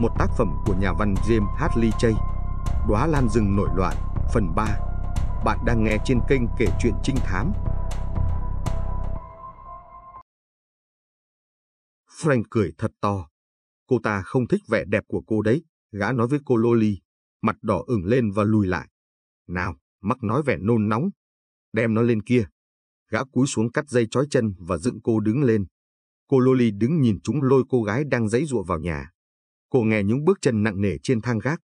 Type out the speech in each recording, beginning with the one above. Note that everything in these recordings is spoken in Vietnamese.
một tác phẩm của nhà văn James Hartley Chay. Đóa lan rừng nổi loạn, phần 3. Bạn đang nghe trên kênh kể chuyện trinh thám. Frank cười thật to. Cô ta không thích vẻ đẹp của cô đấy, gã nói với cô Loli, mặt đỏ ửng lên và lùi lại. Nào, mắc nói vẻ nôn nóng. Đem nó lên kia. Gã cúi xuống cắt dây trói chân và dựng cô đứng lên. Cô Loli đứng nhìn chúng lôi cô gái đang dãy dụa vào nhà. Cô nghe những bước chân nặng nề trên thang gác.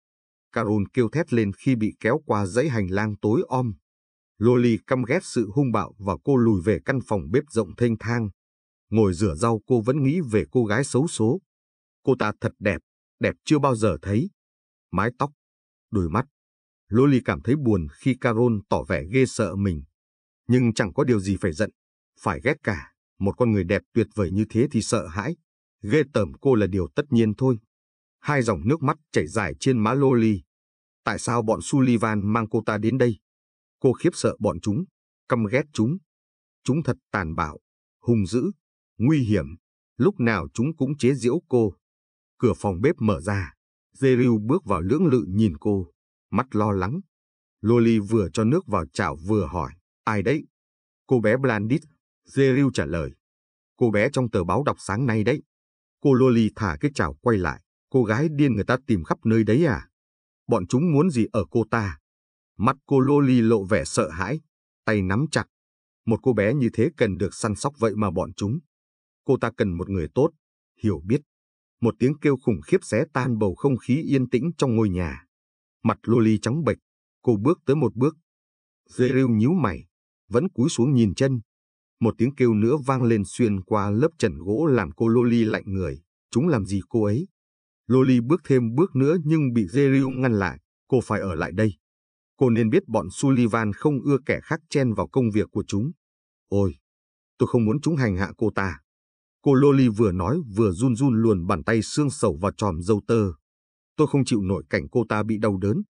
Carol kêu thét lên khi bị kéo qua dãy hành lang tối om. Loli căm ghét sự hung bạo và cô lùi về căn phòng bếp rộng thênh thang. Ngồi rửa rau cô vẫn nghĩ về cô gái xấu số. Cô ta thật đẹp, đẹp chưa bao giờ thấy. Mái tóc, đôi mắt. Loli cảm thấy buồn khi Carol tỏ vẻ ghê sợ mình. Nhưng chẳng có điều gì phải giận, phải ghét cả. Một con người đẹp tuyệt vời như thế thì sợ hãi. Ghê tởm cô là điều tất nhiên thôi hai dòng nước mắt chảy dài trên má Loli. Tại sao bọn Sullivan mang cô ta đến đây? Cô khiếp sợ bọn chúng, căm ghét chúng. Chúng thật tàn bạo, hung dữ, nguy hiểm. Lúc nào chúng cũng chế giễu cô. Cửa phòng bếp mở ra, Zeriu bước vào lưỡng lự nhìn cô, mắt lo lắng. Loli vừa cho nước vào chảo vừa hỏi, ai đấy? Cô bé Blandit, Zeriu trả lời. Cô bé trong tờ báo đọc sáng nay đấy. Cô Loli thả cái chảo quay lại, Cô gái điên người ta tìm khắp nơi đấy à? Bọn chúng muốn gì ở cô ta? Mắt cô Loli lộ vẻ sợ hãi, tay nắm chặt. Một cô bé như thế cần được săn sóc vậy mà bọn chúng. Cô ta cần một người tốt, hiểu biết. Một tiếng kêu khủng khiếp xé tan bầu không khí yên tĩnh trong ngôi nhà. Mặt Loli trắng bệch, cô bước tới một bước. Zeriu nhíu mày, vẫn cúi xuống nhìn chân. Một tiếng kêu nữa vang lên xuyên qua lớp trần gỗ làm cô Loli lạnh người. Chúng làm gì cô ấy? Loli bước thêm bước nữa nhưng bị Jerry ngăn lại, cô phải ở lại đây. Cô nên biết bọn Sullivan không ưa kẻ khác chen vào công việc của chúng. Ôi, tôi không muốn chúng hành hạ cô ta. Cô Loli vừa nói vừa run run luồn bàn tay xương sầu vào tròm dâu tơ. Tôi không chịu nổi cảnh cô ta bị đau đớn.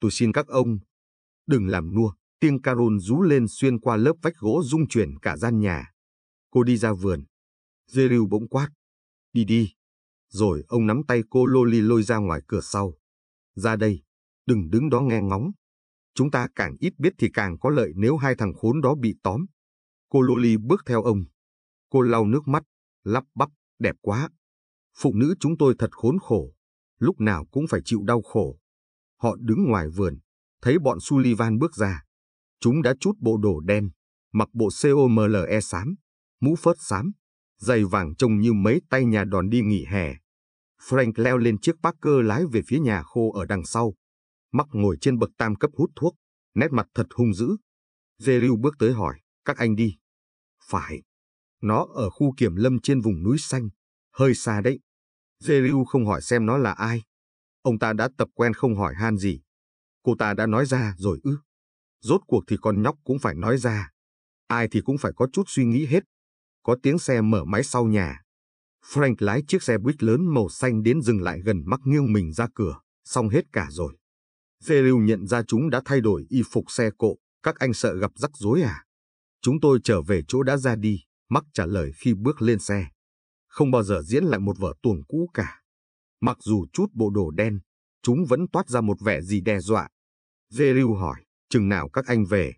Tôi xin các ông, đừng làm nua. Tiếng Carol rú lên xuyên qua lớp vách gỗ rung chuyển cả gian nhà. Cô đi ra vườn. Jerry bỗng quát. Đi đi, rồi ông nắm tay cô Loli lôi ra ngoài cửa sau. Ra đây, đừng đứng đó nghe ngóng. Chúng ta càng ít biết thì càng có lợi nếu hai thằng khốn đó bị tóm. Cô Loli bước theo ông. Cô lau nước mắt, lắp bắp, đẹp quá. Phụ nữ chúng tôi thật khốn khổ, lúc nào cũng phải chịu đau khổ. Họ đứng ngoài vườn, thấy bọn Sullivan bước ra. Chúng đã chút bộ đồ đen, mặc bộ COMLE xám, mũ phớt xám, giày vàng trông như mấy tay nhà đòn đi nghỉ hè. Frank leo lên chiếc Parker lái về phía nhà khô ở đằng sau. Mắc ngồi trên bậc tam cấp hút thuốc, nét mặt thật hung dữ. Veriu bước tới hỏi, các anh đi. Phải, nó ở khu kiểm lâm trên vùng núi xanh, hơi xa đấy. Veriu không hỏi xem nó là ai. Ông ta đã tập quen không hỏi han gì. Cô ta đã nói ra rồi ư. Rốt cuộc thì con nhóc cũng phải nói ra. Ai thì cũng phải có chút suy nghĩ hết. Có tiếng xe mở máy sau nhà. Frank lái chiếc xe buýt lớn màu xanh đến dừng lại gần mắc nghiêng mình ra cửa, xong hết cả rồi. Ferrell nhận ra chúng đã thay đổi y phục xe cộ, các anh sợ gặp rắc rối à? Chúng tôi trở về chỗ đã ra đi, Mắc trả lời khi bước lên xe. Không bao giờ diễn lại một vở tuồng cũ cả. Mặc dù chút bộ đồ đen, chúng vẫn toát ra một vẻ gì đe dọa. Ferrell hỏi, chừng nào các anh về?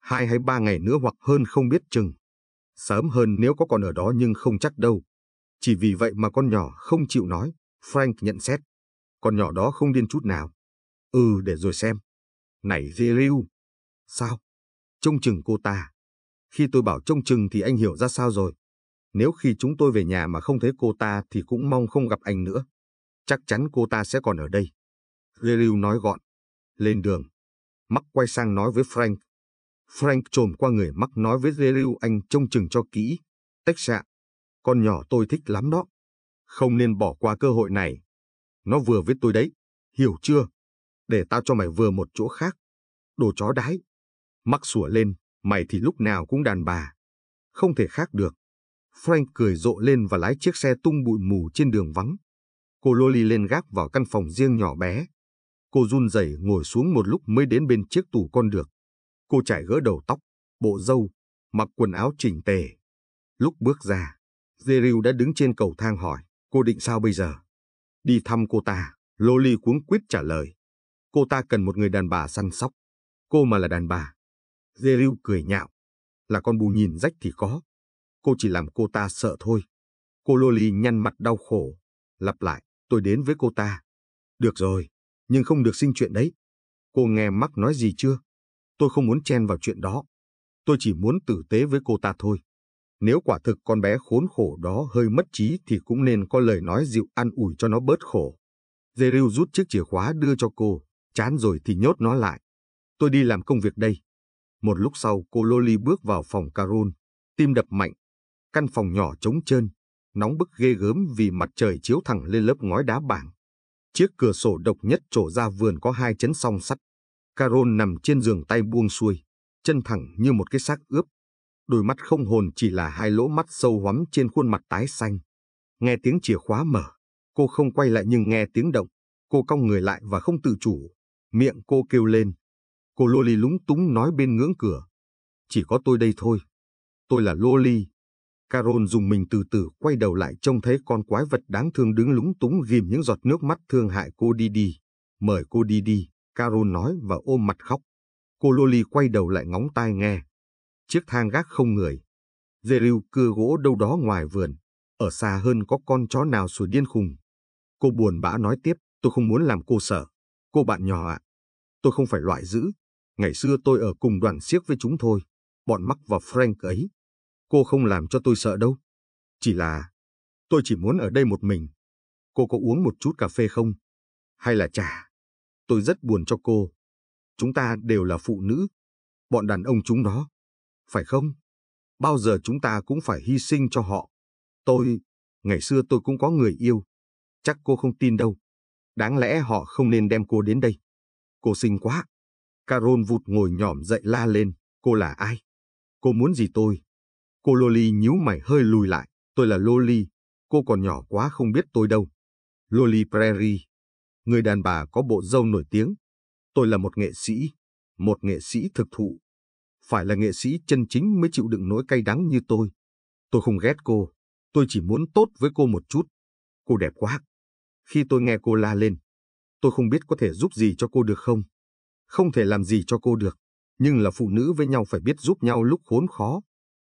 Hai hay ba ngày nữa hoặc hơn không biết chừng. Sớm hơn nếu có còn ở đó nhưng không chắc đâu. Chỉ vì vậy mà con nhỏ không chịu nói, Frank nhận xét. Con nhỏ đó không điên chút nào. Ừ, để rồi xem. Này Zeriu. Sao? Trông chừng cô ta. Khi tôi bảo trông chừng thì anh hiểu ra sao rồi. Nếu khi chúng tôi về nhà mà không thấy cô ta thì cũng mong không gặp anh nữa. Chắc chắn cô ta sẽ còn ở đây. Zeriu nói gọn. Lên đường. Mắc quay sang nói với Frank. Frank trồm qua người mắc nói với Zeriu anh trông chừng cho kỹ. Tách xạ con nhỏ tôi thích lắm đó. Không nên bỏ qua cơ hội này. Nó vừa với tôi đấy, hiểu chưa? Để tao cho mày vừa một chỗ khác. Đồ chó đái. Mắc sủa lên, mày thì lúc nào cũng đàn bà. Không thể khác được. Frank cười rộ lên và lái chiếc xe tung bụi mù trên đường vắng. Cô Loli lên gác vào căn phòng riêng nhỏ bé. Cô run rẩy ngồi xuống một lúc mới đến bên chiếc tủ con được. Cô chải gỡ đầu tóc, bộ râu, mặc quần áo chỉnh tề. Lúc bước ra, Zeriu đã đứng trên cầu thang hỏi, cô định sao bây giờ? Đi thăm cô ta, Loli cuống quýt trả lời. Cô ta cần một người đàn bà săn sóc. Cô mà là đàn bà. Zeriu cười nhạo. Là con bù nhìn rách thì có. Cô chỉ làm cô ta sợ thôi. Cô Loli nhăn mặt đau khổ. Lặp lại, tôi đến với cô ta. Được rồi, nhưng không được sinh chuyện đấy. Cô nghe mắc nói gì chưa? Tôi không muốn chen vào chuyện đó. Tôi chỉ muốn tử tế với cô ta thôi. Nếu quả thực con bé khốn khổ đó hơi mất trí thì cũng nên có lời nói dịu an ủi cho nó bớt khổ. Zeril rút chiếc chìa khóa đưa cho cô, chán rồi thì nhốt nó lại. Tôi đi làm công việc đây. Một lúc sau cô Loli bước vào phòng Carol, tim đập mạnh. Căn phòng nhỏ trống trơn, nóng bức ghê gớm vì mặt trời chiếu thẳng lên lớp ngói đá bảng. Chiếc cửa sổ độc nhất trổ ra vườn có hai chấn song sắt. Carol nằm trên giường tay buông xuôi, chân thẳng như một cái xác ướp Đôi mắt không hồn chỉ là hai lỗ mắt sâu hoắm trên khuôn mặt tái xanh. Nghe tiếng chìa khóa mở, cô không quay lại nhưng nghe tiếng động, cô cong người lại và không tự chủ. Miệng cô kêu lên. Cô Loli lúng túng nói bên ngưỡng cửa. Chỉ có tôi đây thôi. Tôi là Loli. Carol dùng mình từ từ quay đầu lại trông thấy con quái vật đáng thương đứng lúng túng ghim những giọt nước mắt thương hại cô đi đi. Mời cô đi đi, Carol nói và ôm mặt khóc. Cô Loli quay đầu lại ngóng tai nghe. Chiếc thang gác không người. Deriu cưa gỗ đâu đó ngoài vườn. Ở xa hơn có con chó nào sủa điên khùng. Cô buồn bã nói tiếp, tôi không muốn làm cô sợ. Cô bạn nhỏ ạ, tôi không phải loại dữ. Ngày xưa tôi ở cùng đoàn siếc với chúng thôi. Bọn Mắc và Frank ấy. Cô không làm cho tôi sợ đâu. Chỉ là, tôi chỉ muốn ở đây một mình. Cô có uống một chút cà phê không? Hay là trà? Tôi rất buồn cho cô. Chúng ta đều là phụ nữ. Bọn đàn ông chúng đó phải không? Bao giờ chúng ta cũng phải hy sinh cho họ. Tôi, ngày xưa tôi cũng có người yêu. Chắc cô không tin đâu. Đáng lẽ họ không nên đem cô đến đây. Cô xinh quá. Carol vụt ngồi nhỏm dậy la lên. Cô là ai? Cô muốn gì tôi? Cô Loli nhíu mày hơi lùi lại. Tôi là Loli. Cô còn nhỏ quá không biết tôi đâu. Loli Prairie. Người đàn bà có bộ râu nổi tiếng. Tôi là một nghệ sĩ. Một nghệ sĩ thực thụ phải là nghệ sĩ chân chính mới chịu đựng nỗi cay đắng như tôi. Tôi không ghét cô, tôi chỉ muốn tốt với cô một chút. Cô đẹp quá. Khi tôi nghe cô la lên, tôi không biết có thể giúp gì cho cô được không. Không thể làm gì cho cô được, nhưng là phụ nữ với nhau phải biết giúp nhau lúc khốn khó.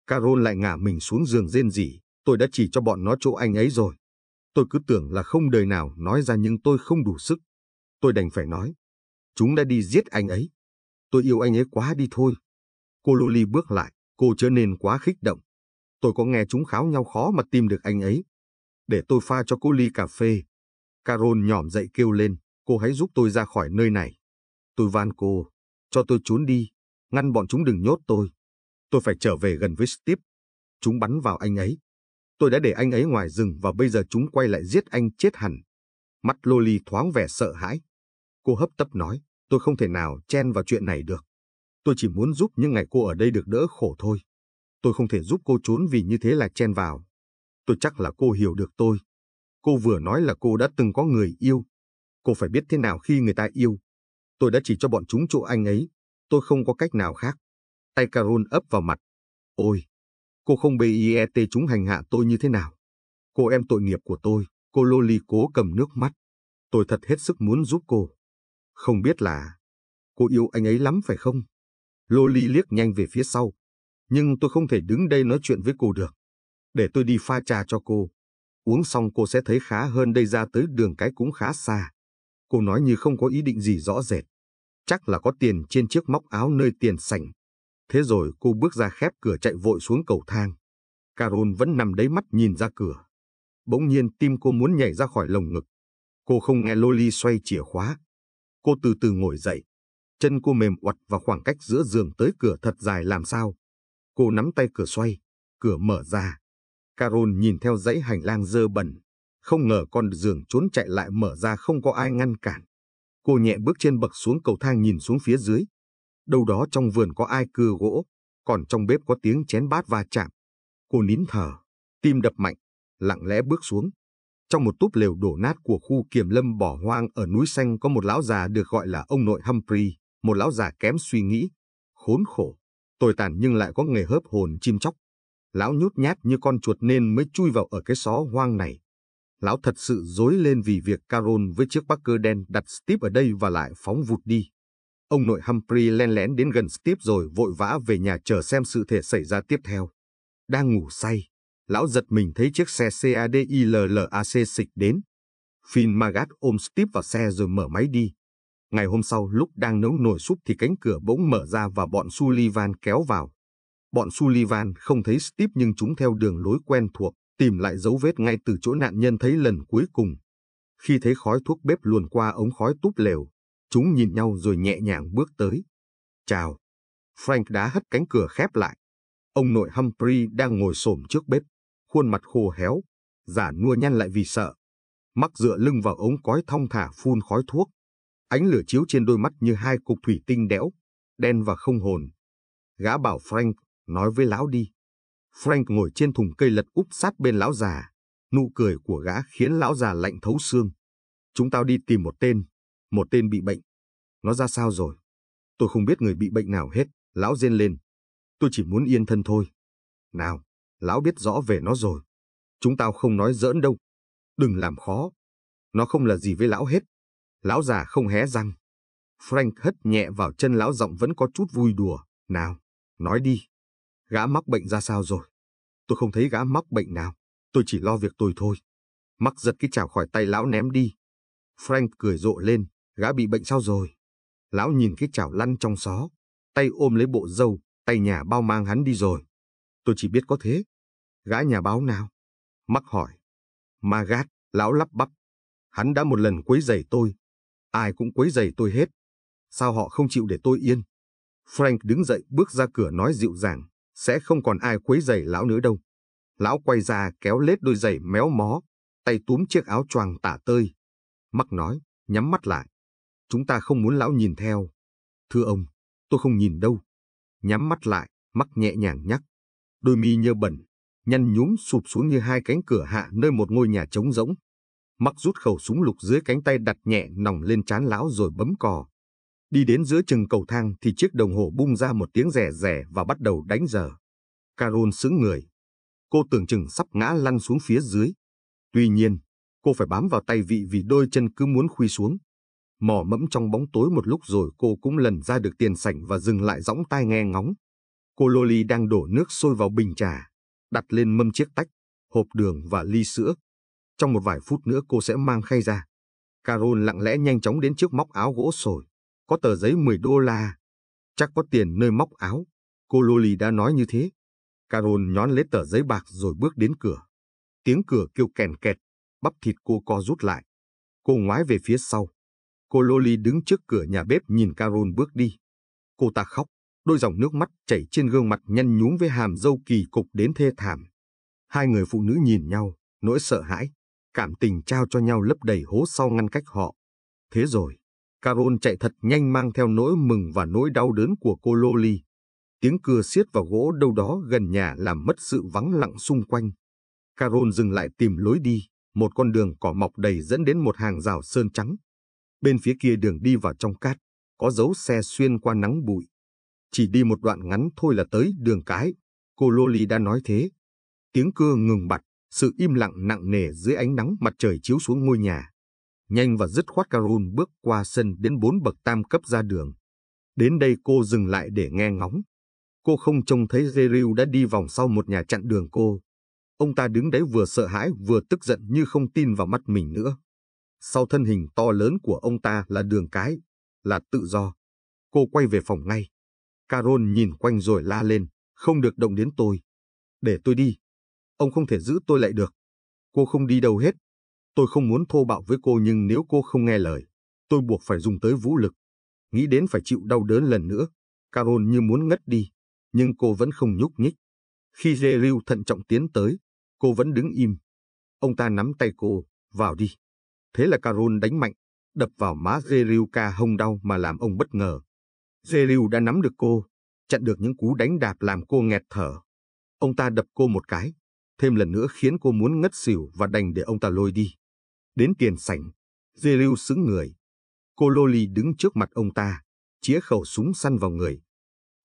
Carol lại ngả mình xuống giường rên rỉ, tôi đã chỉ cho bọn nó chỗ anh ấy rồi. Tôi cứ tưởng là không đời nào nói ra nhưng tôi không đủ sức. Tôi đành phải nói. Chúng đã đi giết anh ấy. Tôi yêu anh ấy quá đi thôi. Cô Loli bước lại, cô trở nên quá khích động. Tôi có nghe chúng kháo nhau khó mà tìm được anh ấy. Để tôi pha cho cô ly cà phê. Carol nhỏm dậy kêu lên, cô hãy giúp tôi ra khỏi nơi này. Tôi van cô, cho tôi trốn đi, ngăn bọn chúng đừng nhốt tôi. Tôi phải trở về gần với Steve. Chúng bắn vào anh ấy. Tôi đã để anh ấy ngoài rừng và bây giờ chúng quay lại giết anh chết hẳn. Mắt Loli thoáng vẻ sợ hãi. Cô hấp tấp nói, tôi không thể nào chen vào chuyện này được. Tôi chỉ muốn giúp những ngày cô ở đây được đỡ khổ thôi. Tôi không thể giúp cô trốn vì như thế là chen vào. Tôi chắc là cô hiểu được tôi. Cô vừa nói là cô đã từng có người yêu. Cô phải biết thế nào khi người ta yêu. Tôi đã chỉ cho bọn chúng chỗ anh ấy. Tôi không có cách nào khác. Tay Carol ấp vào mặt. Ôi, cô không bê BIET chúng hành hạ tôi như thế nào. Cô em tội nghiệp của tôi, cô Loli cố cầm nước mắt. Tôi thật hết sức muốn giúp cô. Không biết là cô yêu anh ấy lắm phải không? Loli liếc nhanh về phía sau. Nhưng tôi không thể đứng đây nói chuyện với cô được. Để tôi đi pha trà cho cô. Uống xong cô sẽ thấy khá hơn đây ra tới đường cái cũng khá xa. Cô nói như không có ý định gì rõ rệt. Chắc là có tiền trên chiếc móc áo nơi tiền sảnh. Thế rồi cô bước ra khép cửa chạy vội xuống cầu thang. Carol vẫn nằm đấy mắt nhìn ra cửa. Bỗng nhiên tim cô muốn nhảy ra khỏi lồng ngực. Cô không nghe Loli xoay chìa khóa. Cô từ từ ngồi dậy, chân cô mềm oặt và khoảng cách giữa giường tới cửa thật dài làm sao. Cô nắm tay cửa xoay, cửa mở ra. Carol nhìn theo dãy hành lang dơ bẩn, không ngờ con giường trốn chạy lại mở ra không có ai ngăn cản. Cô nhẹ bước trên bậc xuống cầu thang nhìn xuống phía dưới. Đâu đó trong vườn có ai cưa gỗ, còn trong bếp có tiếng chén bát va chạm. Cô nín thở, tim đập mạnh, lặng lẽ bước xuống. Trong một túp lều đổ nát của khu kiểm lâm bỏ hoang ở núi xanh có một lão già được gọi là ông nội Humphrey một lão già kém suy nghĩ, khốn khổ, tồi tàn nhưng lại có nghề hớp hồn chim chóc. Lão nhút nhát như con chuột nên mới chui vào ở cái xó hoang này. Lão thật sự dối lên vì việc Carol với chiếc Parker đen đặt Steve ở đây và lại phóng vụt đi. Ông nội Humphrey len lén đến gần Steve rồi vội vã về nhà chờ xem sự thể xảy ra tiếp theo. Đang ngủ say, lão giật mình thấy chiếc xe CADILLAC xịch đến. Finn Magat ôm Steve vào xe rồi mở máy đi. Ngày hôm sau lúc đang nấu nồi súp thì cánh cửa bỗng mở ra và bọn Sullivan kéo vào. Bọn Sullivan không thấy Steve nhưng chúng theo đường lối quen thuộc, tìm lại dấu vết ngay từ chỗ nạn nhân thấy lần cuối cùng. Khi thấy khói thuốc bếp luồn qua ống khói túp lều, chúng nhìn nhau rồi nhẹ nhàng bước tới. Chào. Frank đã hất cánh cửa khép lại. Ông nội Humphrey đang ngồi xổm trước bếp, khuôn mặt khô héo, giả nua nhăn lại vì sợ. Mắc dựa lưng vào ống cói thong thả phun khói thuốc. Ánh lửa chiếu trên đôi mắt như hai cục thủy tinh đẽo, đen và không hồn. Gã bảo Frank, nói với lão đi. Frank ngồi trên thùng cây lật úp sát bên lão già. Nụ cười của gã khiến lão già lạnh thấu xương. Chúng tao đi tìm một tên, một tên bị bệnh. Nó ra sao rồi? Tôi không biết người bị bệnh nào hết, lão rên lên. Tôi chỉ muốn yên thân thôi. Nào, lão biết rõ về nó rồi. Chúng tao không nói giỡn đâu. Đừng làm khó. Nó không là gì với lão hết lão già không hé răng. Frank hất nhẹ vào chân lão giọng vẫn có chút vui đùa. Nào, nói đi. Gã mắc bệnh ra sao rồi? Tôi không thấy gã mắc bệnh nào. Tôi chỉ lo việc tôi thôi. Mắc giật cái chảo khỏi tay lão ném đi. Frank cười rộ lên. Gã bị bệnh sao rồi? Lão nhìn cái chảo lăn trong xó. Tay ôm lấy bộ dâu. Tay nhà bao mang hắn đi rồi. Tôi chỉ biết có thế. Gã nhà báo nào? Mắc hỏi. Magat, lão lắp bắp. Hắn đã một lần quấy giày tôi, ai cũng quấy rầy tôi hết. Sao họ không chịu để tôi yên? Frank đứng dậy bước ra cửa nói dịu dàng, sẽ không còn ai quấy rầy lão nữa đâu. Lão quay ra kéo lết đôi giày méo mó, tay túm chiếc áo choàng tả tơi. Mắc nói, nhắm mắt lại. Chúng ta không muốn lão nhìn theo. Thưa ông, tôi không nhìn đâu. Nhắm mắt lại, mắc nhẹ nhàng nhắc. Đôi mi như bẩn, nhăn nhúm sụp xuống như hai cánh cửa hạ nơi một ngôi nhà trống rỗng. Mắc rút khẩu súng lục dưới cánh tay đặt nhẹ nòng lên chán lão rồi bấm cò. Đi đến giữa chừng cầu thang thì chiếc đồng hồ bung ra một tiếng rẻ rẻ và bắt đầu đánh giờ. Carol sững người. Cô tưởng chừng sắp ngã lăn xuống phía dưới. Tuy nhiên, cô phải bám vào tay vị vì đôi chân cứ muốn khuy xuống. Mò mẫm trong bóng tối một lúc rồi cô cũng lần ra được tiền sảnh và dừng lại giõng tai nghe ngóng. Cô Loli đang đổ nước sôi vào bình trà, đặt lên mâm chiếc tách, hộp đường và ly sữa. Trong một vài phút nữa cô sẽ mang khay ra. Carol lặng lẽ nhanh chóng đến trước móc áo gỗ sồi. Có tờ giấy 10 đô la. Chắc có tiền nơi móc áo. Cô Loli đã nói như thế. Carol nhón lấy tờ giấy bạc rồi bước đến cửa. Tiếng cửa kêu kèn kẹt. Bắp thịt cô co rút lại. Cô ngoái về phía sau. Cô Loli đứng trước cửa nhà bếp nhìn Carol bước đi. Cô ta khóc, đôi dòng nước mắt chảy trên gương mặt nhăn nhúm với hàm dâu kỳ cục đến thê thảm. Hai người phụ nữ nhìn nhau, nỗi sợ hãi, cảm tình trao cho nhau lấp đầy hố sau ngăn cách họ. Thế rồi, Carol chạy thật nhanh mang theo nỗi mừng và nỗi đau đớn của cô Loli. Tiếng cưa xiết vào gỗ đâu đó gần nhà làm mất sự vắng lặng xung quanh. Carol dừng lại tìm lối đi, một con đường cỏ mọc đầy dẫn đến một hàng rào sơn trắng. Bên phía kia đường đi vào trong cát, có dấu xe xuyên qua nắng bụi. Chỉ đi một đoạn ngắn thôi là tới đường cái, cô Loli đã nói thế. Tiếng cưa ngừng bặt, sự im lặng nặng nề dưới ánh nắng mặt trời chiếu xuống ngôi nhà. Nhanh và dứt khoát Carol bước qua sân đến bốn bậc tam cấp ra đường. Đến đây cô dừng lại để nghe ngóng. Cô không trông thấy Zeriu đã đi vòng sau một nhà chặn đường cô. Ông ta đứng đấy vừa sợ hãi vừa tức giận như không tin vào mắt mình nữa. Sau thân hình to lớn của ông ta là đường cái, là tự do. Cô quay về phòng ngay. Carol nhìn quanh rồi la lên, không được động đến tôi. Để tôi đi. Ông không thể giữ tôi lại được. Cô không đi đâu hết. Tôi không muốn thô bạo với cô nhưng nếu cô không nghe lời, tôi buộc phải dùng tới vũ lực. Nghĩ đến phải chịu đau đớn lần nữa, Carol như muốn ngất đi, nhưng cô vẫn không nhúc nhích. Khi Jerry thận trọng tiến tới, cô vẫn đứng im. Ông ta nắm tay cô, vào đi. Thế là Carol đánh mạnh, đập vào má Jerry ca hông đau mà làm ông bất ngờ. Jerry đã nắm được cô, chặn được những cú đánh đạp làm cô nghẹt thở. Ông ta đập cô một cái, thêm lần nữa khiến cô muốn ngất xỉu và đành để ông ta lôi đi. Đến tiền sảnh, Jeru xứng người. Cô Loli đứng trước mặt ông ta, chĩa khẩu súng săn vào người.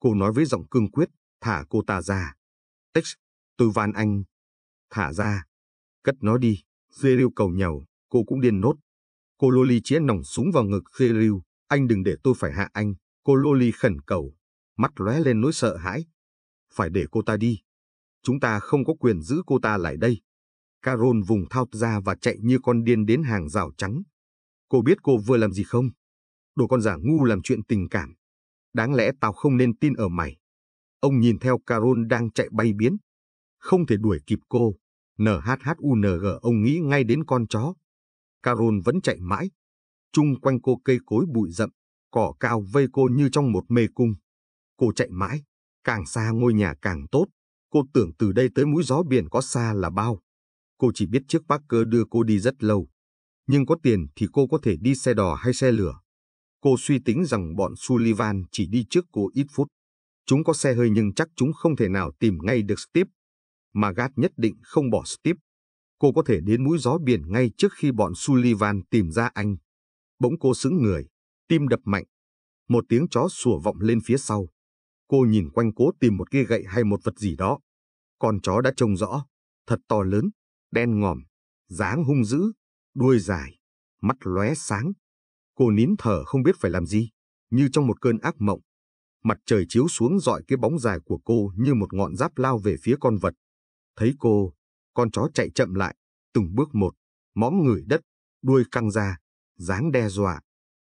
Cô nói với giọng cương quyết, thả cô ta ra. Tex, tôi van anh. Thả ra. Cất nó đi. Jeru cầu nhau. cô cũng điên nốt. Cô Loli chĩa nòng súng vào ngực Jeru. Anh đừng để tôi phải hạ anh. Cô Loli khẩn cầu, mắt lóe lên nỗi sợ hãi. Phải để cô ta đi, chúng ta không có quyền giữ cô ta lại đây. Carol vùng thao ra và chạy như con điên đến hàng rào trắng. Cô biết cô vừa làm gì không? Đồ con giả ngu làm chuyện tình cảm. Đáng lẽ tao không nên tin ở mày. Ông nhìn theo Carol đang chạy bay biến. Không thể đuổi kịp cô. NHHUNG ông nghĩ ngay đến con chó. Carol vẫn chạy mãi. chung quanh cô cây cối bụi rậm, cỏ cao vây cô như trong một mê cung. Cô chạy mãi, càng xa ngôi nhà càng tốt. Cô tưởng từ đây tới mũi gió biển có xa là bao. Cô chỉ biết chiếc Parker đưa cô đi rất lâu. Nhưng có tiền thì cô có thể đi xe đò hay xe lửa. Cô suy tính rằng bọn Sullivan chỉ đi trước cô ít phút. Chúng có xe hơi nhưng chắc chúng không thể nào tìm ngay được Steve. mà Magat nhất định không bỏ Steve. Cô có thể đến mũi gió biển ngay trước khi bọn Sullivan tìm ra anh. Bỗng cô sững người, tim đập mạnh. Một tiếng chó sủa vọng lên phía sau. Cô nhìn quanh cố tìm một cái gậy hay một vật gì đó. Con chó đã trông rõ, thật to lớn, đen ngòm, dáng hung dữ, đuôi dài, mắt lóe sáng. Cô nín thở không biết phải làm gì, như trong một cơn ác mộng. Mặt trời chiếu xuống dọi cái bóng dài của cô như một ngọn giáp lao về phía con vật. Thấy cô, con chó chạy chậm lại, từng bước một, móm người đất, đuôi căng ra, dáng đe dọa.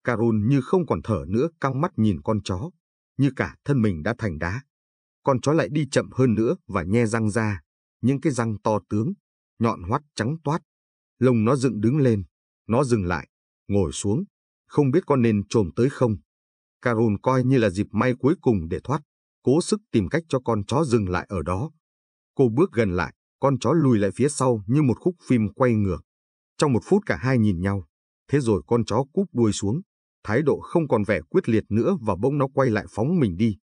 Carol như không còn thở nữa căng mắt nhìn con chó, như cả thân mình đã thành đá. Con chó lại đi chậm hơn nữa và nhe răng ra, những cái răng to tướng, nhọn hoắt trắng toát. Lông nó dựng đứng lên, nó dừng lại, ngồi xuống, không biết con nên trồm tới không. Carol coi như là dịp may cuối cùng để thoát, cố sức tìm cách cho con chó dừng lại ở đó. Cô bước gần lại, con chó lùi lại phía sau như một khúc phim quay ngược. Trong một phút cả hai nhìn nhau, thế rồi con chó cúp đuôi xuống, thái độ không còn vẻ quyết liệt nữa và bỗng nó quay lại phóng mình đi.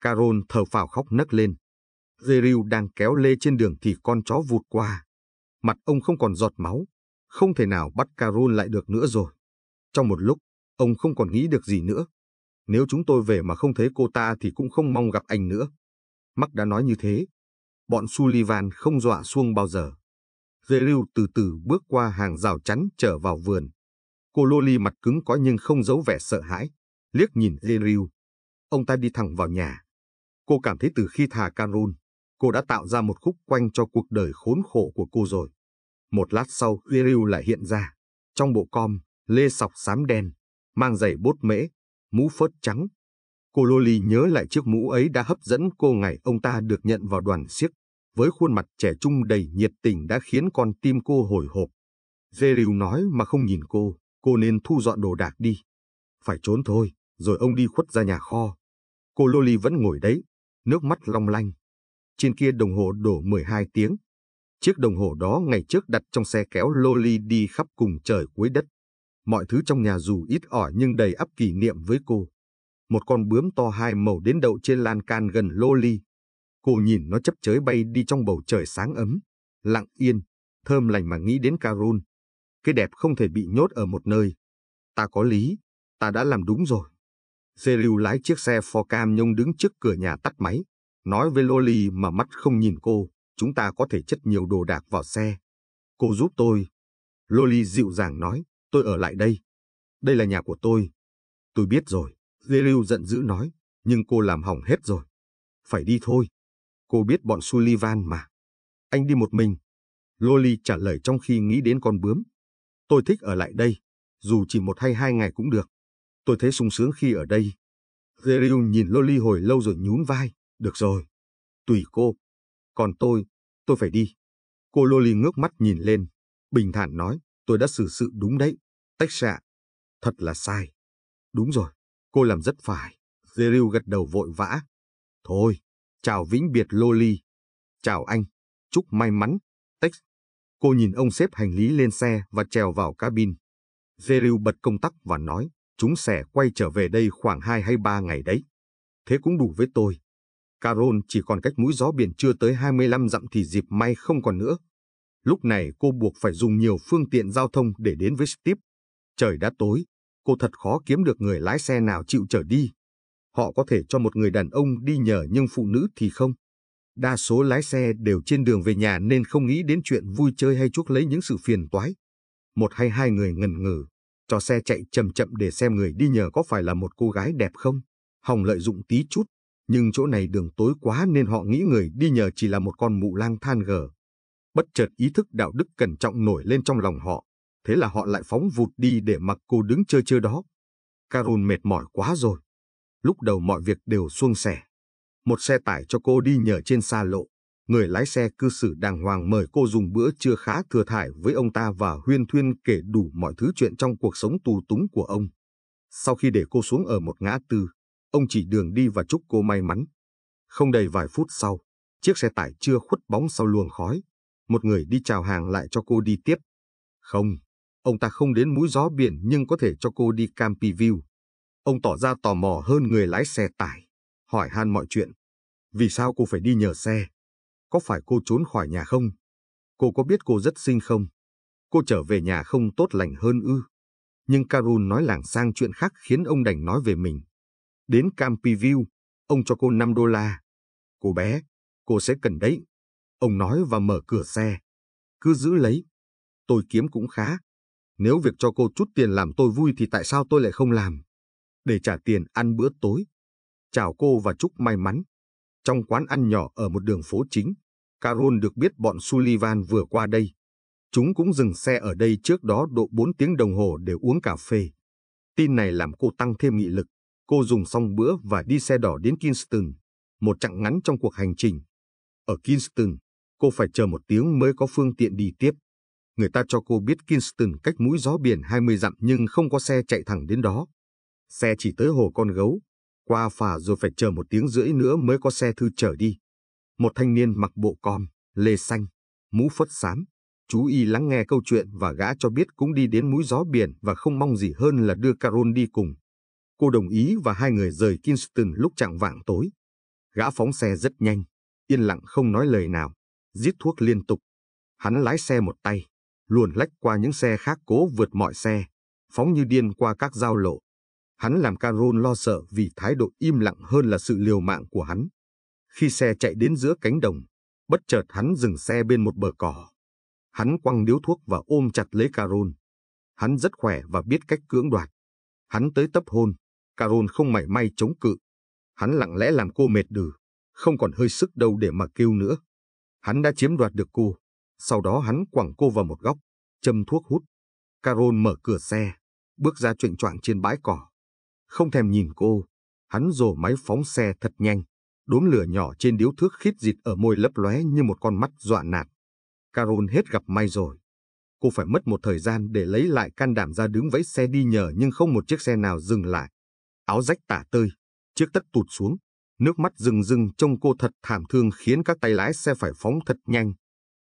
Carol thở phào khóc nấc lên. Zeriu đang kéo lê trên đường thì con chó vụt qua. Mặt ông không còn giọt máu, không thể nào bắt Carol lại được nữa rồi. Trong một lúc, ông không còn nghĩ được gì nữa. Nếu chúng tôi về mà không thấy cô ta thì cũng không mong gặp anh nữa. Mắc đã nói như thế. Bọn Sullivan không dọa xuông bao giờ. Zeriu từ từ bước qua hàng rào chắn trở vào vườn. Cô Loli mặt cứng cỏi nhưng không giấu vẻ sợ hãi, liếc nhìn Eliu. Ông ta đi thẳng vào nhà. Cô cảm thấy từ khi thà Carol, cô đã tạo ra một khúc quanh cho cuộc đời khốn khổ của cô rồi. Một lát sau, Eliu lại hiện ra. Trong bộ com, lê sọc xám đen, mang giày bốt mễ, mũ phớt trắng. Cô Loli nhớ lại chiếc mũ ấy đã hấp dẫn cô ngày ông ta được nhận vào đoàn siếc. Với khuôn mặt trẻ trung đầy nhiệt tình đã khiến con tim cô hồi hộp. Zeriu nói mà không nhìn cô. Cô nên thu dọn đồ đạc đi. Phải trốn thôi, rồi ông đi khuất ra nhà kho. Cô Loli vẫn ngồi đấy, nước mắt long lanh. Trên kia đồng hồ đổ 12 tiếng. Chiếc đồng hồ đó ngày trước đặt trong xe kéo Loli đi khắp cùng trời cuối đất. Mọi thứ trong nhà dù ít ỏi nhưng đầy ắp kỷ niệm với cô. Một con bướm to hai màu đến đậu trên lan can gần Loli. Cô nhìn nó chấp chới bay đi trong bầu trời sáng ấm, lặng yên, thơm lành mà nghĩ đến Carol. Cái đẹp không thể bị nhốt ở một nơi. Ta có lý, ta đã làm đúng rồi. Dê lưu lái chiếc xe Ford Cam nhông đứng trước cửa nhà tắt máy, nói với Loli mà mắt không nhìn cô, chúng ta có thể chất nhiều đồ đạc vào xe. Cô giúp tôi. Loli dịu dàng nói, tôi ở lại đây. Đây là nhà của tôi. Tôi biết rồi, Dê lưu giận dữ nói, nhưng cô làm hỏng hết rồi. Phải đi thôi. Cô biết bọn Sullivan mà. Anh đi một mình. Loli trả lời trong khi nghĩ đến con bướm. Tôi thích ở lại đây, dù chỉ một hay hai ngày cũng được. Tôi thấy sung sướng khi ở đây. Zeriu nhìn Loli hồi lâu rồi nhún vai. Được rồi, tùy cô. Còn tôi, tôi phải đi. Cô Loli ngước mắt nhìn lên, bình thản nói, tôi đã xử sự đúng đấy, tách xạ. Thật là sai. Đúng rồi, cô làm rất phải. Zeriu gật đầu vội vã. Thôi, chào vĩnh biệt Loli. Chào anh, chúc may mắn, tách. Cô nhìn ông xếp hành lý lên xe và trèo vào cabin. Zeriu bật công tắc và nói, chúng sẽ quay trở về đây khoảng 2 hay 3 ngày đấy. Thế cũng đủ với tôi. Carol chỉ còn cách mũi gió biển chưa tới 25 dặm thì dịp may không còn nữa. Lúc này cô buộc phải dùng nhiều phương tiện giao thông để đến với Steve. Trời đã tối, cô thật khó kiếm được người lái xe nào chịu chở đi. Họ có thể cho một người đàn ông đi nhờ nhưng phụ nữ thì không. Đa số lái xe đều trên đường về nhà nên không nghĩ đến chuyện vui chơi hay chuốc lấy những sự phiền toái. Một hay hai người ngần ngừ, cho xe chạy chậm chậm để xem người đi nhờ có phải là một cô gái đẹp không. Hồng lợi dụng tí chút, nhưng chỗ này đường tối quá nên họ nghĩ người đi nhờ chỉ là một con mụ lang than gở. Bất chợt ý thức đạo đức cẩn trọng nổi lên trong lòng họ, thế là họ lại phóng vụt đi để mặc cô đứng chơi chơi đó. Carol mệt mỏi quá rồi. Lúc đầu mọi việc đều suôn sẻ, một xe tải cho cô đi nhờ trên xa lộ. Người lái xe cư xử đàng hoàng mời cô dùng bữa trưa khá thừa thải với ông ta và huyên thuyên kể đủ mọi thứ chuyện trong cuộc sống tù túng của ông. Sau khi để cô xuống ở một ngã tư, ông chỉ đường đi và chúc cô may mắn. Không đầy vài phút sau, chiếc xe tải chưa khuất bóng sau luồng khói. Một người đi chào hàng lại cho cô đi tiếp. Không, ông ta không đến mũi gió biển nhưng có thể cho cô đi Campi View. Ông tỏ ra tò mò hơn người lái xe tải, hỏi han mọi chuyện. Vì sao cô phải đi nhờ xe? Có phải cô trốn khỏi nhà không? Cô có biết cô rất xinh không? Cô trở về nhà không tốt lành hơn ư? Nhưng Karun nói làng sang chuyện khác khiến ông đành nói về mình. Đến Campi View, ông cho cô 5 đô la. Cô bé, cô sẽ cần đấy. Ông nói và mở cửa xe. Cứ giữ lấy. Tôi kiếm cũng khá. Nếu việc cho cô chút tiền làm tôi vui thì tại sao tôi lại không làm? Để trả tiền ăn bữa tối. Chào cô và chúc may mắn. Trong quán ăn nhỏ ở một đường phố chính, Carol được biết bọn Sullivan vừa qua đây. Chúng cũng dừng xe ở đây trước đó độ 4 tiếng đồng hồ để uống cà phê. Tin này làm cô tăng thêm nghị lực. Cô dùng xong bữa và đi xe đỏ đến Kingston, một chặng ngắn trong cuộc hành trình. Ở Kingston, cô phải chờ một tiếng mới có phương tiện đi tiếp. Người ta cho cô biết Kingston cách mũi gió biển 20 dặm nhưng không có xe chạy thẳng đến đó. Xe chỉ tới hồ con gấu, qua phà rồi phải chờ một tiếng rưỡi nữa mới có xe thư chở đi. Một thanh niên mặc bộ com, lê xanh, mũ phất xám, chú y lắng nghe câu chuyện và gã cho biết cũng đi đến mũi gió biển và không mong gì hơn là đưa Carol đi cùng. Cô đồng ý và hai người rời Kingston lúc trạng vạng tối. Gã phóng xe rất nhanh, yên lặng không nói lời nào, giết thuốc liên tục. Hắn lái xe một tay, luồn lách qua những xe khác cố vượt mọi xe, phóng như điên qua các giao lộ, Hắn làm Carol lo sợ vì thái độ im lặng hơn là sự liều mạng của hắn. Khi xe chạy đến giữa cánh đồng, bất chợt hắn dừng xe bên một bờ cỏ. Hắn quăng điếu thuốc và ôm chặt lấy Carol. Hắn rất khỏe và biết cách cưỡng đoạt. Hắn tới tấp hôn, Carol không mảy may chống cự. Hắn lặng lẽ làm cô mệt đừ, không còn hơi sức đâu để mà kêu nữa. Hắn đã chiếm đoạt được cô, sau đó hắn quẳng cô vào một góc, châm thuốc hút. Carol mở cửa xe, bước ra chuyện choạng trên bãi cỏ không thèm nhìn cô, hắn rồ máy phóng xe thật nhanh, đốm lửa nhỏ trên điếu thước khít dịt ở môi lấp lóe như một con mắt dọa nạt. Carol hết gặp may rồi. Cô phải mất một thời gian để lấy lại can đảm ra đứng vẫy xe đi nhờ nhưng không một chiếc xe nào dừng lại. Áo rách tả tơi, chiếc tất tụt xuống, nước mắt rừng rừng trông cô thật thảm thương khiến các tay lái xe phải phóng thật nhanh.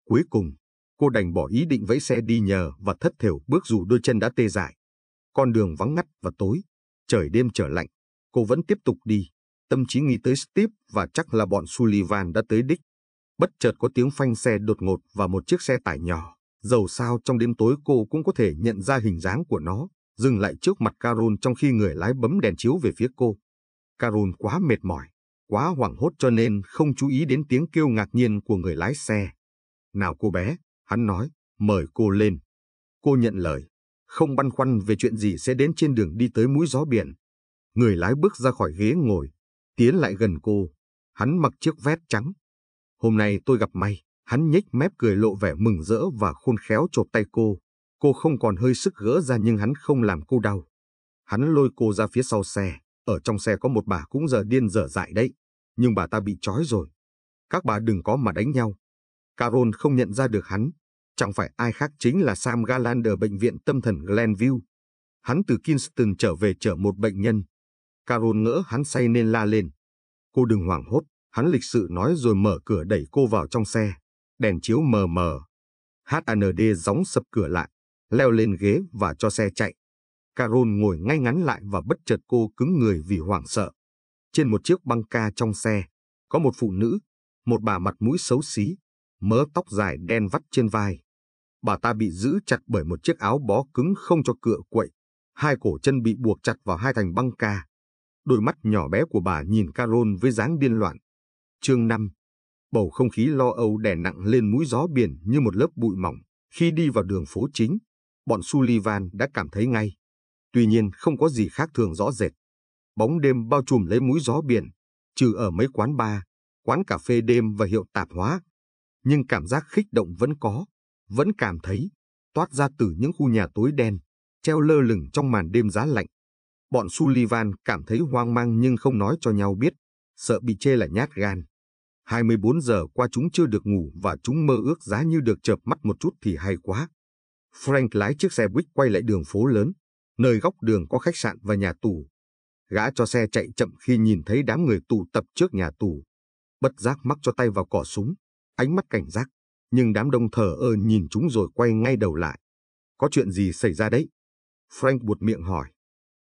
Cuối cùng, cô đành bỏ ý định vẫy xe đi nhờ và thất thểu bước dù đôi chân đã tê dại. Con đường vắng ngắt và tối, Trời đêm trở lạnh, cô vẫn tiếp tục đi, tâm trí nghĩ tới Steve và chắc là bọn Sullivan đã tới đích. Bất chợt có tiếng phanh xe đột ngột và một chiếc xe tải nhỏ, dầu sao trong đêm tối cô cũng có thể nhận ra hình dáng của nó, dừng lại trước mặt Carol trong khi người lái bấm đèn chiếu về phía cô. Carol quá mệt mỏi, quá hoảng hốt cho nên không chú ý đến tiếng kêu ngạc nhiên của người lái xe. Nào cô bé, hắn nói, mời cô lên. Cô nhận lời, không băn khoăn về chuyện gì sẽ đến trên đường đi tới mũi gió biển. Người lái bước ra khỏi ghế ngồi, tiến lại gần cô. Hắn mặc chiếc vest trắng. Hôm nay tôi gặp may, hắn nhếch mép cười lộ vẻ mừng rỡ và khôn khéo chộp tay cô. Cô không còn hơi sức gỡ ra nhưng hắn không làm cô đau. Hắn lôi cô ra phía sau xe, ở trong xe có một bà cũng giờ điên dở dại đấy, nhưng bà ta bị trói rồi. Các bà đừng có mà đánh nhau. Carol không nhận ra được hắn, chẳng phải ai khác chính là Sam Galan ở bệnh viện tâm thần Glenview. Hắn từ Kingston trở về chở một bệnh nhân. Carol ngỡ hắn say nên la lên. Cô đừng hoảng hốt, hắn lịch sự nói rồi mở cửa đẩy cô vào trong xe. Đèn chiếu mờ mờ. HND gióng sập cửa lại, leo lên ghế và cho xe chạy. Carol ngồi ngay ngắn lại và bất chợt cô cứng người vì hoảng sợ. Trên một chiếc băng ca trong xe, có một phụ nữ, một bà mặt mũi xấu xí, mớ tóc dài đen vắt trên vai, bà ta bị giữ chặt bởi một chiếc áo bó cứng không cho cựa quậy, hai cổ chân bị buộc chặt vào hai thành băng ca. Đôi mắt nhỏ bé của bà nhìn Carol với dáng điên loạn. Chương 5 Bầu không khí lo âu đè nặng lên mũi gió biển như một lớp bụi mỏng. Khi đi vào đường phố chính, bọn Sullivan đã cảm thấy ngay. Tuy nhiên không có gì khác thường rõ rệt. Bóng đêm bao trùm lấy mũi gió biển, trừ ở mấy quán bar, quán cà phê đêm và hiệu tạp hóa. Nhưng cảm giác khích động vẫn có vẫn cảm thấy toát ra từ những khu nhà tối đen, treo lơ lửng trong màn đêm giá lạnh. Bọn Sullivan cảm thấy hoang mang nhưng không nói cho nhau biết, sợ bị chê là nhát gan. 24 giờ qua chúng chưa được ngủ và chúng mơ ước giá như được chợp mắt một chút thì hay quá. Frank lái chiếc xe buýt quay lại đường phố lớn, nơi góc đường có khách sạn và nhà tù. Gã cho xe chạy chậm khi nhìn thấy đám người tụ tập trước nhà tù. Bất giác mắc cho tay vào cỏ súng, ánh mắt cảnh giác nhưng đám đông thở ơ nhìn chúng rồi quay ngay đầu lại. Có chuyện gì xảy ra đấy? Frank buột miệng hỏi.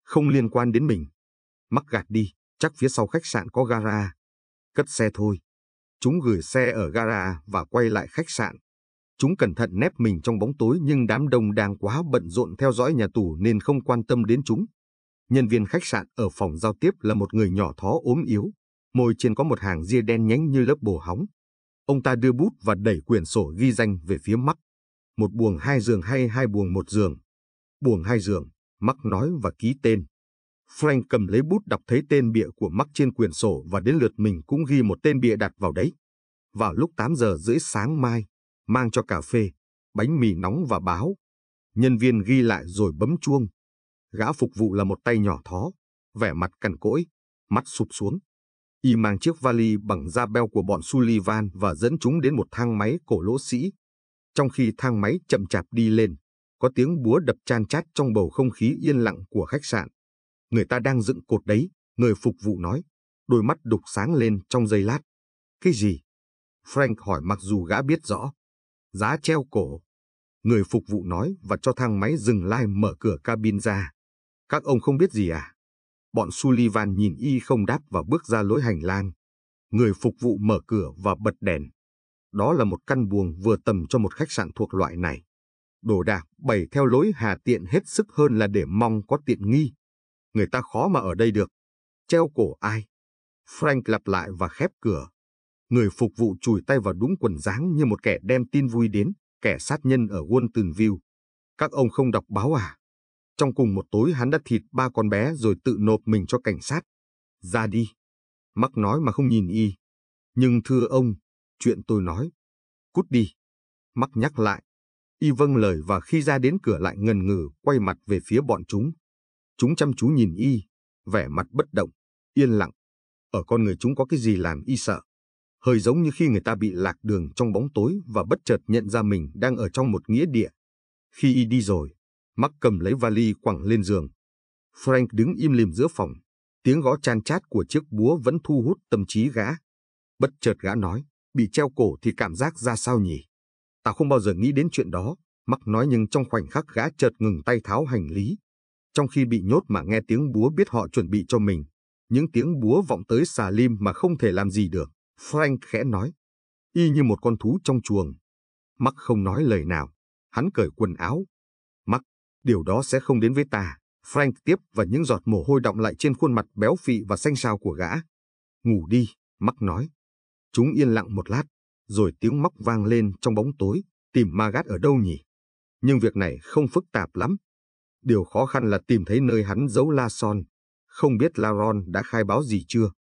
Không liên quan đến mình. Mắc gạt đi, chắc phía sau khách sạn có gara. Cất xe thôi. Chúng gửi xe ở gara và quay lại khách sạn. Chúng cẩn thận nép mình trong bóng tối nhưng đám đông đang quá bận rộn theo dõi nhà tù nên không quan tâm đến chúng. Nhân viên khách sạn ở phòng giao tiếp là một người nhỏ thó ốm yếu. Môi trên có một hàng ria đen nhánh như lớp bồ hóng. Ông ta đưa bút và đẩy quyển sổ ghi danh về phía mắc. Một buồng hai giường hay hai buồng một giường? Buồng hai giường, mắc nói và ký tên. Frank cầm lấy bút đọc thấy tên bịa của mắc trên quyển sổ và đến lượt mình cũng ghi một tên bịa đặt vào đấy. Vào lúc 8 giờ rưỡi sáng mai, mang cho cà phê, bánh mì nóng và báo. Nhân viên ghi lại rồi bấm chuông. Gã phục vụ là một tay nhỏ thó, vẻ mặt cằn cỗi, mắt sụp xuống. Y mang chiếc vali bằng da beo của bọn Sullivan và dẫn chúng đến một thang máy cổ lỗ sĩ. Trong khi thang máy chậm chạp đi lên, có tiếng búa đập chan chát trong bầu không khí yên lặng của khách sạn. Người ta đang dựng cột đấy, người phục vụ nói, đôi mắt đục sáng lên trong giây lát. Cái gì? Frank hỏi mặc dù gã biết rõ. Giá treo cổ. Người phục vụ nói và cho thang máy dừng lai mở cửa cabin ra. Các ông không biết gì à? Bọn Sullivan nhìn y không đáp và bước ra lối hành lang. Người phục vụ mở cửa và bật đèn. Đó là một căn buồng vừa tầm cho một khách sạn thuộc loại này. Đồ đạc bày theo lối hà tiện hết sức hơn là để mong có tiện nghi. Người ta khó mà ở đây được. Treo cổ ai? Frank lặp lại và khép cửa. Người phục vụ chùi tay vào đúng quần dáng như một kẻ đem tin vui đến, kẻ sát nhân ở Walton View. Các ông không đọc báo à? Trong cùng một tối hắn đã thịt ba con bé rồi tự nộp mình cho cảnh sát. Ra đi. Mắc nói mà không nhìn y. Nhưng thưa ông, chuyện tôi nói. Cút đi. Mắc nhắc lại. Y vâng lời và khi ra đến cửa lại ngần ngừ quay mặt về phía bọn chúng. Chúng chăm chú nhìn y, vẻ mặt bất động, yên lặng. Ở con người chúng có cái gì làm y sợ. Hơi giống như khi người ta bị lạc đường trong bóng tối và bất chợt nhận ra mình đang ở trong một nghĩa địa. Khi y đi rồi, Mắc cầm lấy vali quẳng lên giường. Frank đứng im lìm giữa phòng, tiếng gõ chan chát của chiếc búa vẫn thu hút tâm trí gã. Bất chợt gã nói, bị treo cổ thì cảm giác ra sao nhỉ? Ta không bao giờ nghĩ đến chuyện đó, mắc nói nhưng trong khoảnh khắc gã chợt ngừng tay tháo hành lý. Trong khi bị nhốt mà nghe tiếng búa biết họ chuẩn bị cho mình, những tiếng búa vọng tới xà lim mà không thể làm gì được, Frank khẽ nói. Y như một con thú trong chuồng. Mắc không nói lời nào, hắn cởi quần áo, Điều đó sẽ không đến với ta. Frank tiếp và những giọt mồ hôi đọng lại trên khuôn mặt béo phì và xanh xao của gã. Ngủ đi, Mắc nói. Chúng yên lặng một lát, rồi tiếng móc vang lên trong bóng tối, tìm Magat ở đâu nhỉ? Nhưng việc này không phức tạp lắm. Điều khó khăn là tìm thấy nơi hắn giấu La Son. Không biết La Laron đã khai báo gì chưa?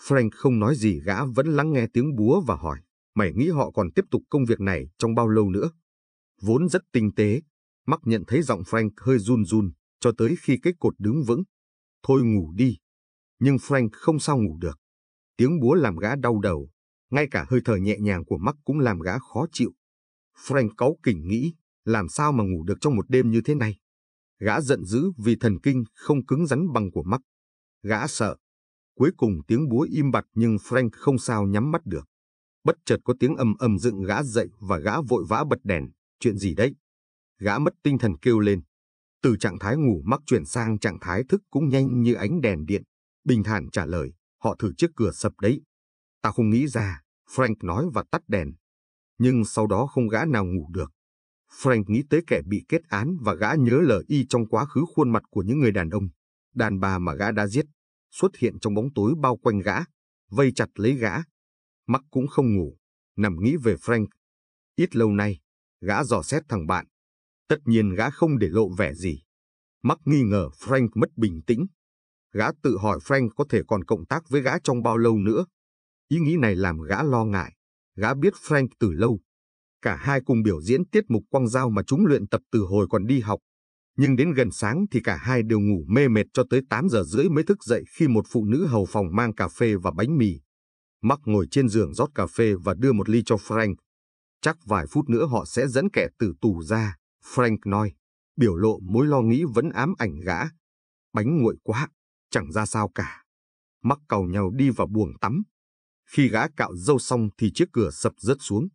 Frank không nói gì gã vẫn lắng nghe tiếng búa và hỏi, mày nghĩ họ còn tiếp tục công việc này trong bao lâu nữa? Vốn rất tinh tế, Mắc nhận thấy giọng Frank hơi run run, cho tới khi cái cột đứng vững. Thôi ngủ đi. Nhưng Frank không sao ngủ được. Tiếng búa làm gã đau đầu, ngay cả hơi thở nhẹ nhàng của Mắc cũng làm gã khó chịu. Frank cáu kỉnh nghĩ, làm sao mà ngủ được trong một đêm như thế này. Gã giận dữ vì thần kinh không cứng rắn bằng của Mắc. Gã sợ. Cuối cùng tiếng búa im bặt nhưng Frank không sao nhắm mắt được. Bất chợt có tiếng ầm ầm dựng gã dậy và gã vội vã bật đèn. Chuyện gì đấy? gã mất tinh thần kêu lên. Từ trạng thái ngủ mắc chuyển sang trạng thái thức cũng nhanh như ánh đèn điện. Bình thản trả lời, họ thử chiếc cửa sập đấy. Ta không nghĩ ra, Frank nói và tắt đèn. Nhưng sau đó không gã nào ngủ được. Frank nghĩ tới kẻ bị kết án và gã nhớ lời y trong quá khứ khuôn mặt của những người đàn ông, đàn bà mà gã đã giết, xuất hiện trong bóng tối bao quanh gã, vây chặt lấy gã. Mắc cũng không ngủ, nằm nghĩ về Frank. Ít lâu nay, gã dò xét thằng bạn, Tất nhiên gã không để lộ vẻ gì. Mắc nghi ngờ Frank mất bình tĩnh. Gã tự hỏi Frank có thể còn cộng tác với gã trong bao lâu nữa. Ý nghĩ này làm gã lo ngại. Gã biết Frank từ lâu. Cả hai cùng biểu diễn tiết mục quang giao mà chúng luyện tập từ hồi còn đi học. Nhưng đến gần sáng thì cả hai đều ngủ mê mệt cho tới 8 giờ rưỡi mới thức dậy khi một phụ nữ hầu phòng mang cà phê và bánh mì. Mắc ngồi trên giường rót cà phê và đưa một ly cho Frank. Chắc vài phút nữa họ sẽ dẫn kẻ tử tù ra. Frank nói, biểu lộ mối lo nghĩ vẫn ám ảnh gã. Bánh nguội quá, chẳng ra sao cả. Mắc cầu nhau đi vào buồng tắm. Khi gã cạo râu xong thì chiếc cửa sập rớt xuống.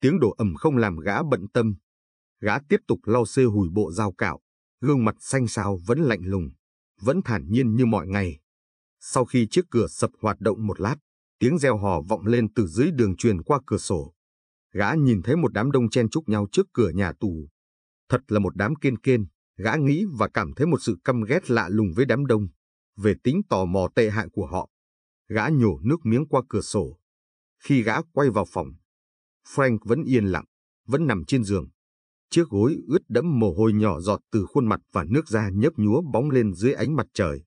Tiếng đổ ẩm không làm gã bận tâm. Gã tiếp tục lau xê hùi bộ dao cạo, gương mặt xanh xao vẫn lạnh lùng, vẫn thản nhiên như mọi ngày. Sau khi chiếc cửa sập hoạt động một lát, tiếng reo hò vọng lên từ dưới đường truyền qua cửa sổ. Gã nhìn thấy một đám đông chen chúc nhau trước cửa nhà tù, Thật là một đám kiên kiên, gã nghĩ và cảm thấy một sự căm ghét lạ lùng với đám đông, về tính tò mò tệ hại của họ. Gã nhổ nước miếng qua cửa sổ. Khi gã quay vào phòng, Frank vẫn yên lặng, vẫn nằm trên giường. Chiếc gối ướt đẫm mồ hôi nhỏ giọt từ khuôn mặt và nước da nhấp nhúa bóng lên dưới ánh mặt trời.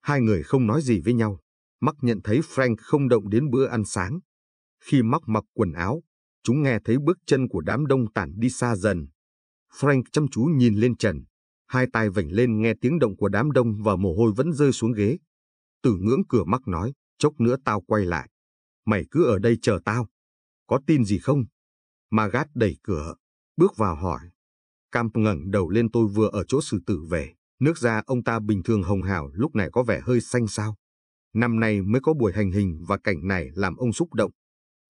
Hai người không nói gì với nhau. Mắc nhận thấy Frank không động đến bữa ăn sáng. Khi mắc mặc quần áo, chúng nghe thấy bước chân của đám đông tản đi xa dần, Frank chăm chú nhìn lên trần, hai tai vảnh lên nghe tiếng động của đám đông và mồ hôi vẫn rơi xuống ghế. Từ ngưỡng cửa mắc nói, chốc nữa tao quay lại. Mày cứ ở đây chờ tao. Có tin gì không? Magat đẩy cửa, bước vào hỏi. Camp ngẩng đầu lên tôi vừa ở chỗ xử tử về. Nước da ông ta bình thường hồng hào lúc này có vẻ hơi xanh sao. Năm nay mới có buổi hành hình và cảnh này làm ông xúc động.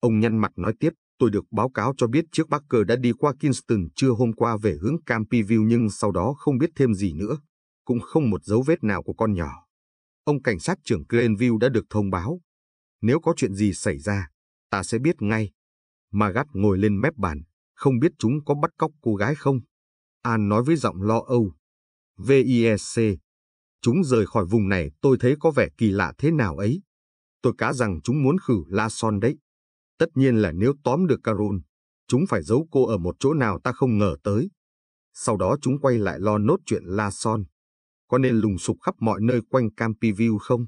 Ông nhăn mặt nói tiếp, Tôi được báo cáo cho biết chiếc Barker đã đi qua Kingston trưa hôm qua về hướng Campyville nhưng sau đó không biết thêm gì nữa, cũng không một dấu vết nào của con nhỏ. Ông cảnh sát trưởng glenview đã được thông báo. Nếu có chuyện gì xảy ra, ta sẽ biết ngay. Magat ngồi lên mép bàn, không biết chúng có bắt cóc cô gái không? An nói với giọng lo âu. VISC. E chúng rời khỏi vùng này tôi thấy có vẻ kỳ lạ thế nào ấy. Tôi cá rằng chúng muốn khử La Son đấy. Tất nhiên là nếu tóm được Carol, chúng phải giấu cô ở một chỗ nào ta không ngờ tới. Sau đó chúng quay lại lo nốt chuyện La Son. Có nên lùng sục khắp mọi nơi quanh Campiview không?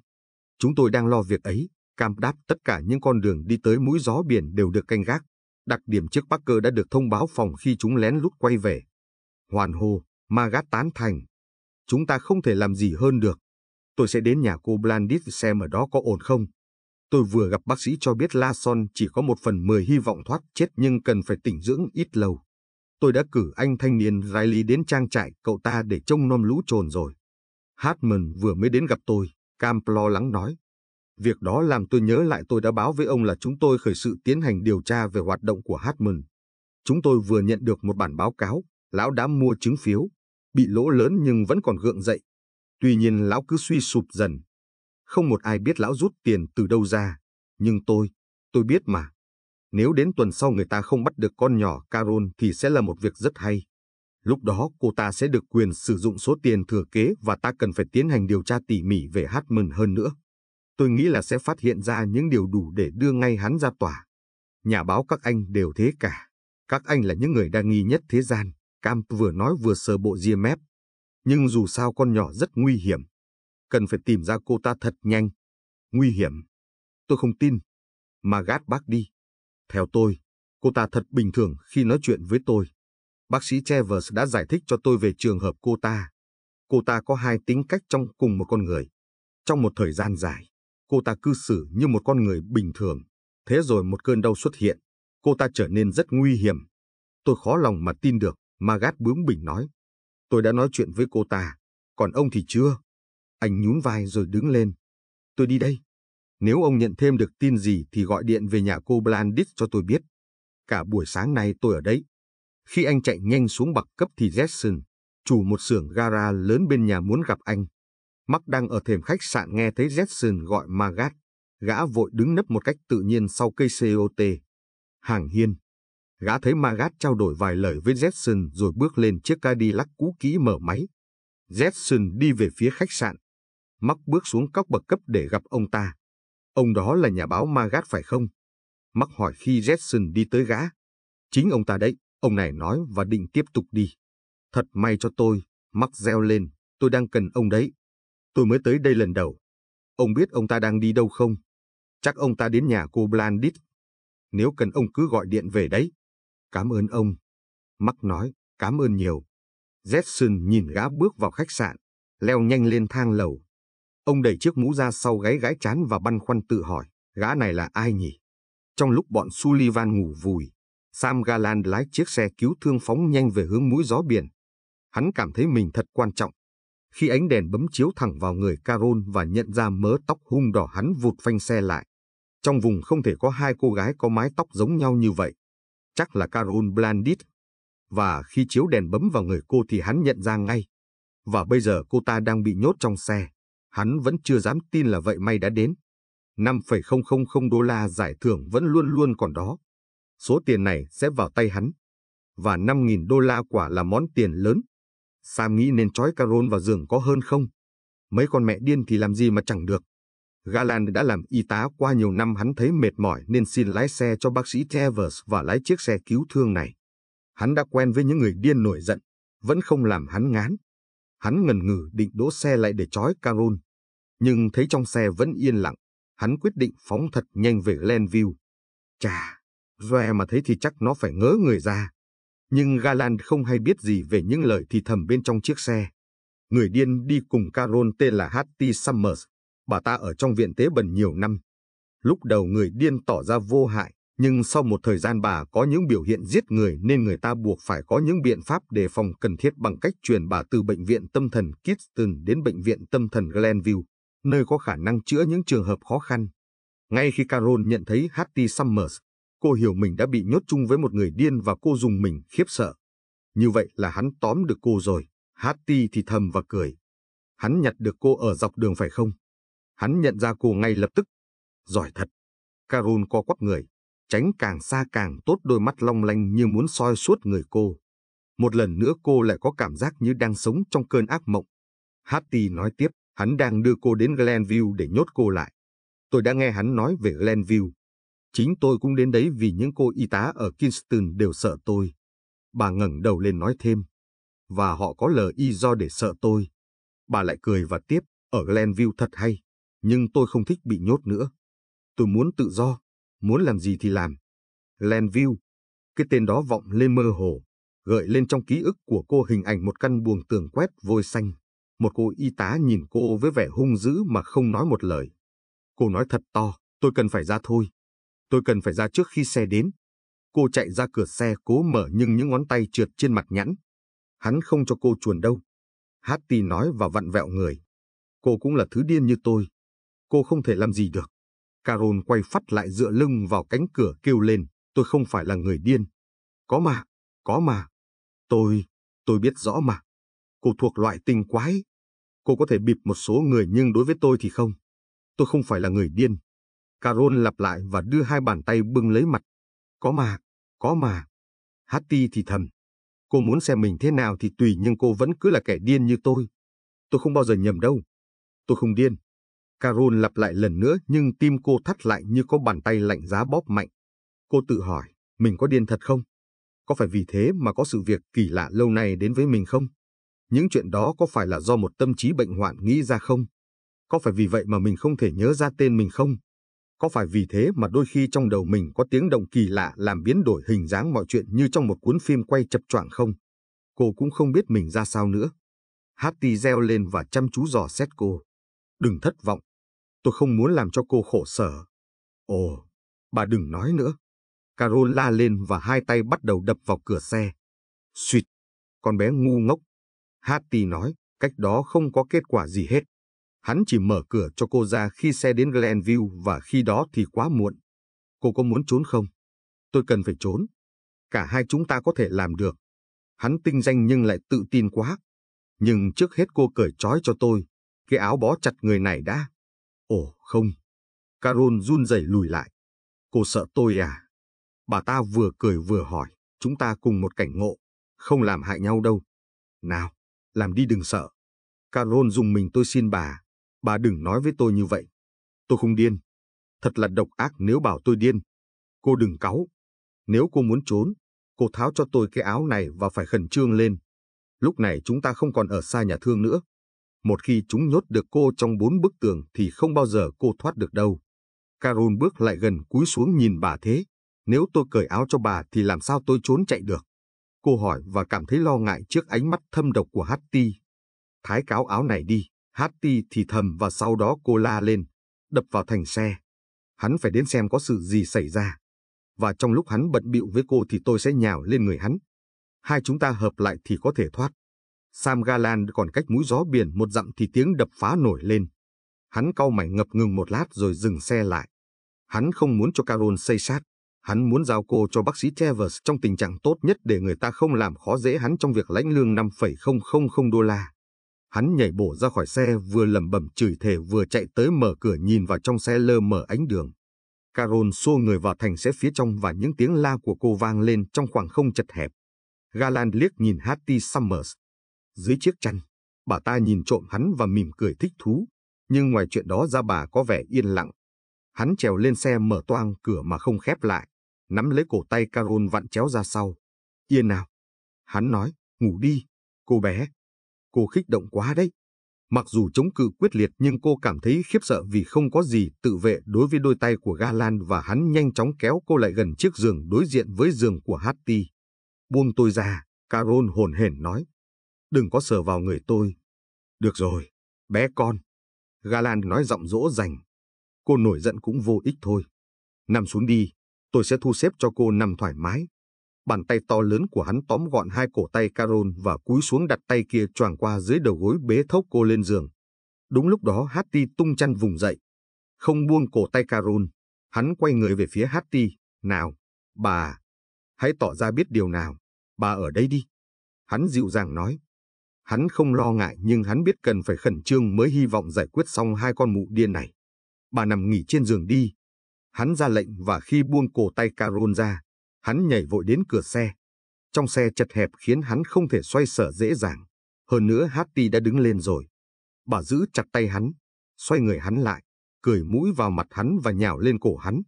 Chúng tôi đang lo việc ấy. Cam đáp tất cả những con đường đi tới mũi gió biển đều được canh gác. Đặc điểm chiếc Parker đã được thông báo phòng khi chúng lén lút quay về. Hoàn hồ, Magat tán thành. Chúng ta không thể làm gì hơn được. Tôi sẽ đến nhà cô Blandit xem ở đó có ổn không. Tôi vừa gặp bác sĩ cho biết Lason chỉ có một phần mười hy vọng thoát chết nhưng cần phải tỉnh dưỡng ít lâu. Tôi đã cử anh thanh niên Riley đến trang trại cậu ta để trông nom lũ trồn rồi. Hartman vừa mới đến gặp tôi, Camp lo lắng nói. Việc đó làm tôi nhớ lại tôi đã báo với ông là chúng tôi khởi sự tiến hành điều tra về hoạt động của Hartman. Chúng tôi vừa nhận được một bản báo cáo, lão đã mua chứng phiếu, bị lỗ lớn nhưng vẫn còn gượng dậy. Tuy nhiên lão cứ suy sụp dần, không một ai biết lão rút tiền từ đâu ra, nhưng tôi, tôi biết mà. Nếu đến tuần sau người ta không bắt được con nhỏ Carol thì sẽ là một việc rất hay. Lúc đó cô ta sẽ được quyền sử dụng số tiền thừa kế và ta cần phải tiến hành điều tra tỉ mỉ về Hartman hơn nữa. Tôi nghĩ là sẽ phát hiện ra những điều đủ để đưa ngay hắn ra tòa. Nhà báo các anh đều thế cả. Các anh là những người đa nghi nhất thế gian, Cam vừa nói vừa sờ bộ ria mép. Nhưng dù sao con nhỏ rất nguy hiểm, Cần phải tìm ra cô ta thật nhanh. Nguy hiểm. Tôi không tin. Mà gát bác đi. Theo tôi, cô ta thật bình thường khi nói chuyện với tôi. Bác sĩ Chevers đã giải thích cho tôi về trường hợp cô ta. Cô ta có hai tính cách trong cùng một con người. Trong một thời gian dài, cô ta cư xử như một con người bình thường. Thế rồi một cơn đau xuất hiện, cô ta trở nên rất nguy hiểm. Tôi khó lòng mà tin được, Magat bướng bỉnh nói. Tôi đã nói chuyện với cô ta, còn ông thì chưa. Anh nhún vai rồi đứng lên. Tôi đi đây. Nếu ông nhận thêm được tin gì thì gọi điện về nhà cô Blandis cho tôi biết. Cả buổi sáng nay tôi ở đấy. Khi anh chạy nhanh xuống bậc cấp thì Jackson, chủ một xưởng gara lớn bên nhà muốn gặp anh. Mắc đang ở thềm khách sạn nghe thấy Jackson gọi Magat. Gã vội đứng nấp một cách tự nhiên sau cây COT. Hàng hiên. Gã thấy Magat trao đổi vài lời với Jackson rồi bước lên chiếc Cadillac cũ kỹ mở máy. jackson đi về phía khách sạn. Mắc bước xuống cóc bậc cấp để gặp ông ta. Ông đó là nhà báo Magat phải không? Mắc hỏi khi Jetson đi tới gã. Chính ông ta đấy, ông này nói và định tiếp tục đi. Thật may cho tôi, Mắc reo lên, tôi đang cần ông đấy. Tôi mới tới đây lần đầu. Ông biết ông ta đang đi đâu không? Chắc ông ta đến nhà cô Blandit. Nếu cần ông cứ gọi điện về đấy. Cảm ơn ông. Mắc nói, cảm ơn nhiều. Jetson nhìn gã bước vào khách sạn, leo nhanh lên thang lầu, Ông đẩy chiếc mũ ra sau gáy gãi chán và băn khoăn tự hỏi, gã này là ai nhỉ? Trong lúc bọn Sullivan ngủ vùi, Sam Galan lái chiếc xe cứu thương phóng nhanh về hướng mũi gió biển. Hắn cảm thấy mình thật quan trọng. Khi ánh đèn bấm chiếu thẳng vào người Carol và nhận ra mớ tóc hung đỏ hắn vụt phanh xe lại. Trong vùng không thể có hai cô gái có mái tóc giống nhau như vậy. Chắc là Carol Blandit. Và khi chiếu đèn bấm vào người cô thì hắn nhận ra ngay. Và bây giờ cô ta đang bị nhốt trong xe. Hắn vẫn chưa dám tin là vậy may đã đến. 5,000 đô la giải thưởng vẫn luôn luôn còn đó. Số tiền này sẽ vào tay hắn. Và 5.000 đô la quả là món tiền lớn. Sam nghĩ nên trói Carol vào giường có hơn không? Mấy con mẹ điên thì làm gì mà chẳng được. Galan đã làm y tá qua nhiều năm hắn thấy mệt mỏi nên xin lái xe cho bác sĩ Travers và lái chiếc xe cứu thương này. Hắn đã quen với những người điên nổi giận, vẫn không làm hắn ngán. Hắn ngần ngừ định đỗ xe lại để trói Carol, nhưng thấy trong xe vẫn yên lặng, hắn quyết định phóng thật nhanh về Glenview. Chà, Zoe mà thấy thì chắc nó phải ngớ người ra. Nhưng Galan không hay biết gì về những lời thì thầm bên trong chiếc xe. Người điên đi cùng Carol tên là Hattie Summers. Bà ta ở trong viện tế bần nhiều năm. Lúc đầu người điên tỏ ra vô hại, nhưng sau một thời gian bà có những biểu hiện giết người nên người ta buộc phải có những biện pháp đề phòng cần thiết bằng cách chuyển bà từ bệnh viện tâm thần Kidston đến bệnh viện tâm thần Glenview, nơi có khả năng chữa những trường hợp khó khăn. Ngay khi Carol nhận thấy Hattie Summers, cô hiểu mình đã bị nhốt chung với một người điên và cô dùng mình khiếp sợ. Như vậy là hắn tóm được cô rồi, Hattie thì thầm và cười. Hắn nhặt được cô ở dọc đường phải không? Hắn nhận ra cô ngay lập tức. Giỏi thật. Carol co quắp người, tránh càng xa càng tốt đôi mắt long lanh như muốn soi suốt người cô. Một lần nữa cô lại có cảm giác như đang sống trong cơn ác mộng. Hattie nói tiếp, hắn đang đưa cô đến Glenview để nhốt cô lại. Tôi đã nghe hắn nói về Glenview. Chính tôi cũng đến đấy vì những cô y tá ở Kingston đều sợ tôi. Bà ngẩng đầu lên nói thêm. Và họ có lời y do để sợ tôi. Bà lại cười và tiếp, ở Glenview thật hay. Nhưng tôi không thích bị nhốt nữa. Tôi muốn tự do muốn làm gì thì làm. Landview, cái tên đó vọng lên mơ hồ, gợi lên trong ký ức của cô hình ảnh một căn buồng tường quét vôi xanh. Một cô y tá nhìn cô với vẻ hung dữ mà không nói một lời. Cô nói thật to, tôi cần phải ra thôi. Tôi cần phải ra trước khi xe đến. Cô chạy ra cửa xe cố mở nhưng những ngón tay trượt trên mặt nhẵn. Hắn không cho cô chuồn đâu. Hattie nói và vặn vẹo người. Cô cũng là thứ điên như tôi. Cô không thể làm gì được. Carol quay phát lại dựa lưng vào cánh cửa kêu lên, tôi không phải là người điên. Có mà, có mà. Tôi, tôi biết rõ mà. Cô thuộc loại tinh quái. Cô có thể bịp một số người nhưng đối với tôi thì không. Tôi không phải là người điên. Carol lặp lại và đưa hai bàn tay bưng lấy mặt. Có mà, có mà. Hattie thì thầm. Cô muốn xem mình thế nào thì tùy nhưng cô vẫn cứ là kẻ điên như tôi. Tôi không bao giờ nhầm đâu. Tôi không điên. Carol lặp lại lần nữa nhưng tim cô thắt lại như có bàn tay lạnh giá bóp mạnh. Cô tự hỏi, mình có điên thật không? Có phải vì thế mà có sự việc kỳ lạ lâu nay đến với mình không? Những chuyện đó có phải là do một tâm trí bệnh hoạn nghĩ ra không? Có phải vì vậy mà mình không thể nhớ ra tên mình không? Có phải vì thế mà đôi khi trong đầu mình có tiếng động kỳ lạ làm biến đổi hình dáng mọi chuyện như trong một cuốn phim quay chập choạng không? Cô cũng không biết mình ra sao nữa. Hattie reo lên và chăm chú dò xét cô. Đừng thất vọng, Tôi không muốn làm cho cô khổ sở. Ồ, bà đừng nói nữa. Carol la lên và hai tay bắt đầu đập vào cửa xe. Xuyệt, con bé ngu ngốc. Hattie nói, cách đó không có kết quả gì hết. Hắn chỉ mở cửa cho cô ra khi xe đến Glenview và khi đó thì quá muộn. Cô có muốn trốn không? Tôi cần phải trốn. Cả hai chúng ta có thể làm được. Hắn tinh danh nhưng lại tự tin quá. Nhưng trước hết cô cởi trói cho tôi. Cái áo bó chặt người này đã. Ồ không. Carol run rẩy lùi lại. Cô sợ tôi à? Bà ta vừa cười vừa hỏi. Chúng ta cùng một cảnh ngộ. Không làm hại nhau đâu. Nào, làm đi đừng sợ. Carol dùng mình tôi xin bà. Bà đừng nói với tôi như vậy. Tôi không điên. Thật là độc ác nếu bảo tôi điên. Cô đừng cáu. Nếu cô muốn trốn, cô tháo cho tôi cái áo này và phải khẩn trương lên. Lúc này chúng ta không còn ở xa nhà thương nữa. Một khi chúng nhốt được cô trong bốn bức tường thì không bao giờ cô thoát được đâu. Carol bước lại gần cúi xuống nhìn bà thế. Nếu tôi cởi áo cho bà thì làm sao tôi trốn chạy được? Cô hỏi và cảm thấy lo ngại trước ánh mắt thâm độc của Hattie. Thái cáo áo này đi, Hattie thì thầm và sau đó cô la lên, đập vào thành xe. Hắn phải đến xem có sự gì xảy ra. Và trong lúc hắn bận bịu với cô thì tôi sẽ nhào lên người hắn. Hai chúng ta hợp lại thì có thể thoát. Sam Galan còn cách mũi gió biển một dặm thì tiếng đập phá nổi lên. Hắn cau mày ngập ngừng một lát rồi dừng xe lại. Hắn không muốn cho Carol xây sát. Hắn muốn giao cô cho bác sĩ Travers trong tình trạng tốt nhất để người ta không làm khó dễ hắn trong việc lãnh lương 5,000 đô la. Hắn nhảy bổ ra khỏi xe vừa lẩm bẩm chửi thề vừa chạy tới mở cửa nhìn vào trong xe lơ mở ánh đường. Carol xô người vào thành xe phía trong và những tiếng la của cô vang lên trong khoảng không chật hẹp. Galan liếc nhìn Hattie Summers, dưới chiếc chăn. Bà ta nhìn trộm hắn và mỉm cười thích thú. Nhưng ngoài chuyện đó ra bà có vẻ yên lặng. Hắn trèo lên xe mở toang cửa mà không khép lại. Nắm lấy cổ tay Carol vặn chéo ra sau. Yên nào. Hắn nói, ngủ đi, cô bé. Cô khích động quá đấy. Mặc dù chống cự quyết liệt nhưng cô cảm thấy khiếp sợ vì không có gì tự vệ đối với đôi tay của Galan và hắn nhanh chóng kéo cô lại gần chiếc giường đối diện với giường của Hattie. Buông tôi ra, Carol hồn hển nói, đừng có sờ vào người tôi. Được rồi, bé con. Galan nói giọng dỗ dành. Cô nổi giận cũng vô ích thôi. Nằm xuống đi, tôi sẽ thu xếp cho cô nằm thoải mái. Bàn tay to lớn của hắn tóm gọn hai cổ tay Carol và cúi xuống đặt tay kia choàng qua dưới đầu gối bế thốc cô lên giường. Đúng lúc đó Hattie tung chăn vùng dậy. Không buông cổ tay Carol, hắn quay người về phía Hattie. Nào, bà, hãy tỏ ra biết điều nào, bà ở đây đi. Hắn dịu dàng nói, Hắn không lo ngại nhưng hắn biết cần phải khẩn trương mới hy vọng giải quyết xong hai con mụ điên này. Bà nằm nghỉ trên giường đi. Hắn ra lệnh và khi buông cổ tay Carol ra, hắn nhảy vội đến cửa xe. Trong xe chật hẹp khiến hắn không thể xoay sở dễ dàng. Hơn nữa Hattie đã đứng lên rồi. Bà giữ chặt tay hắn, xoay người hắn lại, cười mũi vào mặt hắn và nhào lên cổ hắn.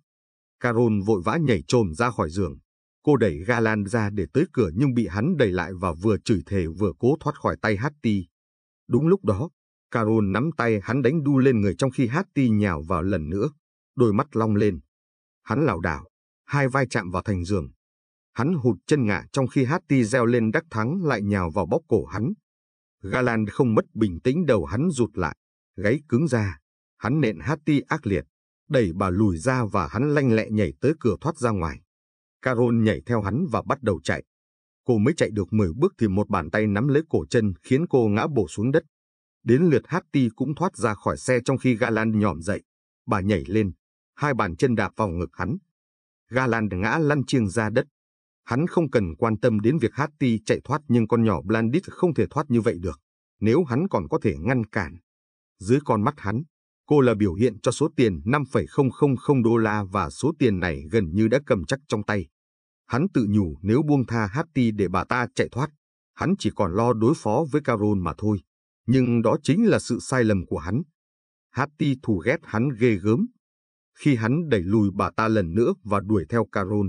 Carol vội vã nhảy trồm ra khỏi giường. Cô đẩy Galan ra để tới cửa nhưng bị hắn đẩy lại và vừa chửi thề vừa cố thoát khỏi tay Hattie. Đúng lúc đó, Carol nắm tay hắn đánh đu lên người trong khi Hattie nhào vào lần nữa, đôi mắt long lên. Hắn lảo đảo, hai vai chạm vào thành giường. Hắn hụt chân ngã trong khi Hattie reo lên đắc thắng lại nhào vào bóp cổ hắn. Galan không mất bình tĩnh đầu hắn rụt lại, gáy cứng ra. Hắn nện Hattie ác liệt, đẩy bà lùi ra và hắn lanh lẹ nhảy tới cửa thoát ra ngoài. Carol nhảy theo hắn và bắt đầu chạy. Cô mới chạy được 10 bước thì một bàn tay nắm lấy cổ chân khiến cô ngã bổ xuống đất. Đến lượt Hattie cũng thoát ra khỏi xe trong khi Galan nhòm dậy. Bà nhảy lên, hai bàn chân đạp vào ngực hắn. Galan ngã lăn chiêng ra đất. Hắn không cần quan tâm đến việc Hattie chạy thoát nhưng con nhỏ Blandit không thể thoát như vậy được. Nếu hắn còn có thể ngăn cản. Dưới con mắt hắn, cô là biểu hiện cho số tiền 5,000 đô la và số tiền này gần như đã cầm chắc trong tay. Hắn tự nhủ nếu buông tha Hattie để bà ta chạy thoát, hắn chỉ còn lo đối phó với Carol mà thôi. Nhưng đó chính là sự sai lầm của hắn. Hattie thù ghét hắn ghê gớm. Khi hắn đẩy lùi bà ta lần nữa và đuổi theo Carol,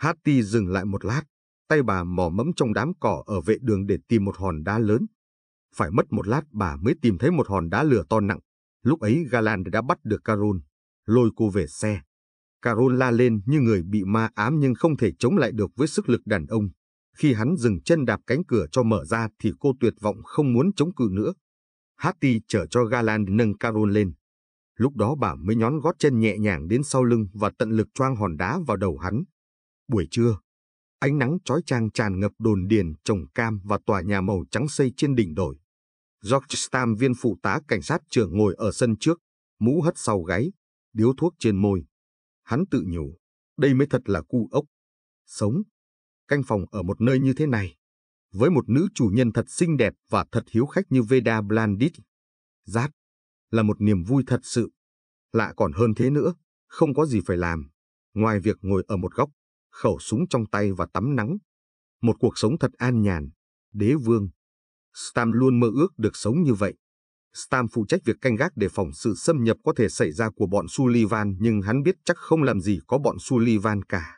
Hattie dừng lại một lát, tay bà mò mẫm trong đám cỏ ở vệ đường để tìm một hòn đá lớn. Phải mất một lát bà mới tìm thấy một hòn đá lửa to nặng. Lúc ấy Galan đã bắt được Carol, lôi cô về xe. Carol la lên như người bị ma ám nhưng không thể chống lại được với sức lực đàn ông. Khi hắn dừng chân đạp cánh cửa cho mở ra thì cô tuyệt vọng không muốn chống cự nữa. Hattie chở cho Galan nâng Carol lên. Lúc đó bà mới nhón gót chân nhẹ nhàng đến sau lưng và tận lực choang hòn đá vào đầu hắn. Buổi trưa, ánh nắng chói chang tràn ngập đồn điền trồng cam và tòa nhà màu trắng xây trên đỉnh đồi. George Stam viên phụ tá cảnh sát trưởng ngồi ở sân trước, mũ hất sau gáy, điếu thuốc trên môi. Hắn tự nhủ, đây mới thật là cu ốc. Sống, canh phòng ở một nơi như thế này, với một nữ chủ nhân thật xinh đẹp và thật hiếu khách như Veda Blandit. Giáp, là một niềm vui thật sự. Lạ còn hơn thế nữa, không có gì phải làm, ngoài việc ngồi ở một góc, khẩu súng trong tay và tắm nắng. Một cuộc sống thật an nhàn, đế vương. Stam luôn mơ ước được sống như vậy. Stam phụ trách việc canh gác để phòng sự xâm nhập có thể xảy ra của bọn Sullivan nhưng hắn biết chắc không làm gì có bọn Sullivan cả.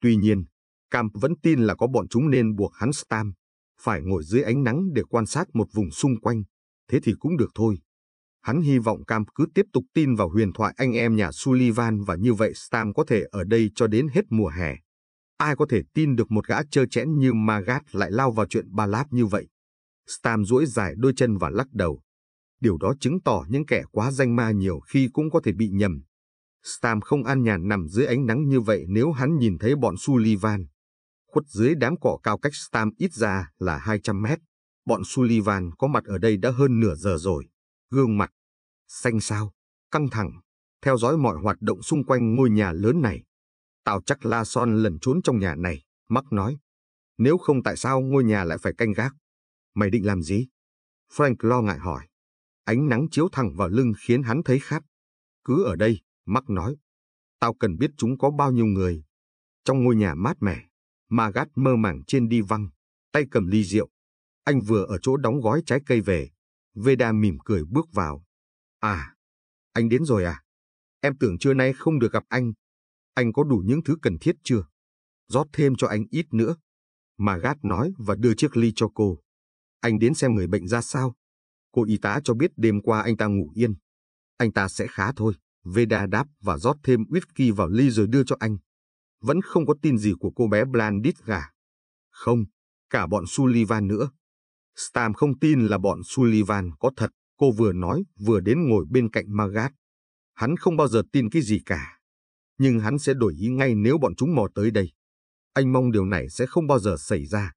Tuy nhiên, Camp vẫn tin là có bọn chúng nên buộc hắn Stam phải ngồi dưới ánh nắng để quan sát một vùng xung quanh, thế thì cũng được thôi. Hắn hy vọng Cam cứ tiếp tục tin vào huyền thoại anh em nhà Sullivan và như vậy Stam có thể ở đây cho đến hết mùa hè. Ai có thể tin được một gã trơ chẽn như Magat lại lao vào chuyện ba láp như vậy. Stam duỗi dài đôi chân và lắc đầu. Điều đó chứng tỏ những kẻ quá danh ma nhiều khi cũng có thể bị nhầm. Stam không an nhàn nằm dưới ánh nắng như vậy nếu hắn nhìn thấy bọn Sullivan. Khuất dưới đám cỏ cao cách Stam ít ra là 200 mét. Bọn Sullivan có mặt ở đây đã hơn nửa giờ rồi. Gương mặt, xanh xao, căng thẳng, theo dõi mọi hoạt động xung quanh ngôi nhà lớn này. Tào chắc La Son lần trốn trong nhà này, mắc nói. Nếu không tại sao ngôi nhà lại phải canh gác? Mày định làm gì? Frank lo ngại hỏi. Ánh nắng chiếu thẳng vào lưng khiến hắn thấy khát. Cứ ở đây, Mark nói. Tao cần biết chúng có bao nhiêu người. Trong ngôi nhà mát mẻ, Margaret mơ màng trên đi văng, tay cầm ly rượu. Anh vừa ở chỗ đóng gói trái cây về. Veda mỉm cười bước vào. À, anh đến rồi à? Em tưởng trưa nay không được gặp anh. Anh có đủ những thứ cần thiết chưa? rót thêm cho anh ít nữa. Margaret nói và đưa chiếc ly cho cô. Anh đến xem người bệnh ra sao. Cô y tá cho biết đêm qua anh ta ngủ yên. Anh ta sẽ khá thôi. Veda đáp và rót thêm whisky vào ly rồi đưa cho anh. Vẫn không có tin gì của cô bé Blandit gà. Không, cả bọn Sullivan nữa. Stam không tin là bọn Sullivan có thật. Cô vừa nói, vừa đến ngồi bên cạnh Margaret. Hắn không bao giờ tin cái gì cả. Nhưng hắn sẽ đổi ý ngay nếu bọn chúng mò tới đây. Anh mong điều này sẽ không bao giờ xảy ra.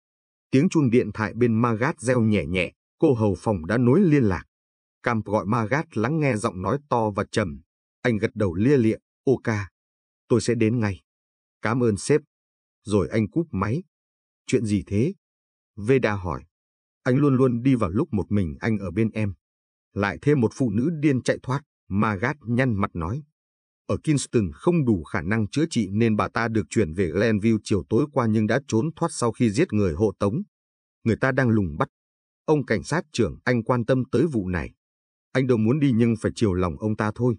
Tiếng chuông điện thoại bên Margat reo nhẹ nhẹ, cô hầu phòng đã nối liên lạc. Camp gọi Margat lắng nghe giọng nói to và trầm. Anh gật đầu lia lịa, ok, Tôi sẽ đến ngay. Cảm ơn sếp. Rồi anh cúp máy. Chuyện gì thế? Veda hỏi. Anh luôn luôn đi vào lúc một mình anh ở bên em. Lại thêm một phụ nữ điên chạy thoát, Margat nhăn mặt nói ở Kingston không đủ khả năng chữa trị nên bà ta được chuyển về Glenview chiều tối qua nhưng đã trốn thoát sau khi giết người hộ tống. Người ta đang lùng bắt. Ông cảnh sát trưởng anh quan tâm tới vụ này. Anh đâu muốn đi nhưng phải chiều lòng ông ta thôi.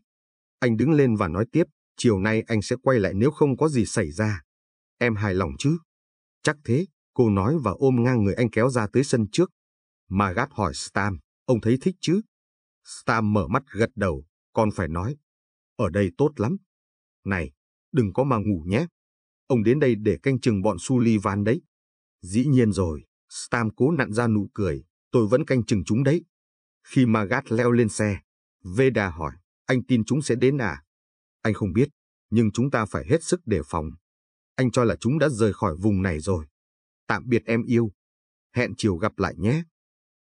Anh đứng lên và nói tiếp, chiều nay anh sẽ quay lại nếu không có gì xảy ra. Em hài lòng chứ? Chắc thế, cô nói và ôm ngang người anh kéo ra tới sân trước. Margaret hỏi Stam, ông thấy thích chứ? Stam mở mắt gật đầu, còn phải nói, ở đây tốt lắm. Này, đừng có mà ngủ nhé. Ông đến đây để canh chừng bọn Sullivan đấy. Dĩ nhiên rồi, Stam cố nặn ra nụ cười, tôi vẫn canh chừng chúng đấy. Khi Magat leo lên xe, Veda hỏi, anh tin chúng sẽ đến à? Anh không biết, nhưng chúng ta phải hết sức đề phòng. Anh cho là chúng đã rời khỏi vùng này rồi. Tạm biệt em yêu. Hẹn chiều gặp lại nhé.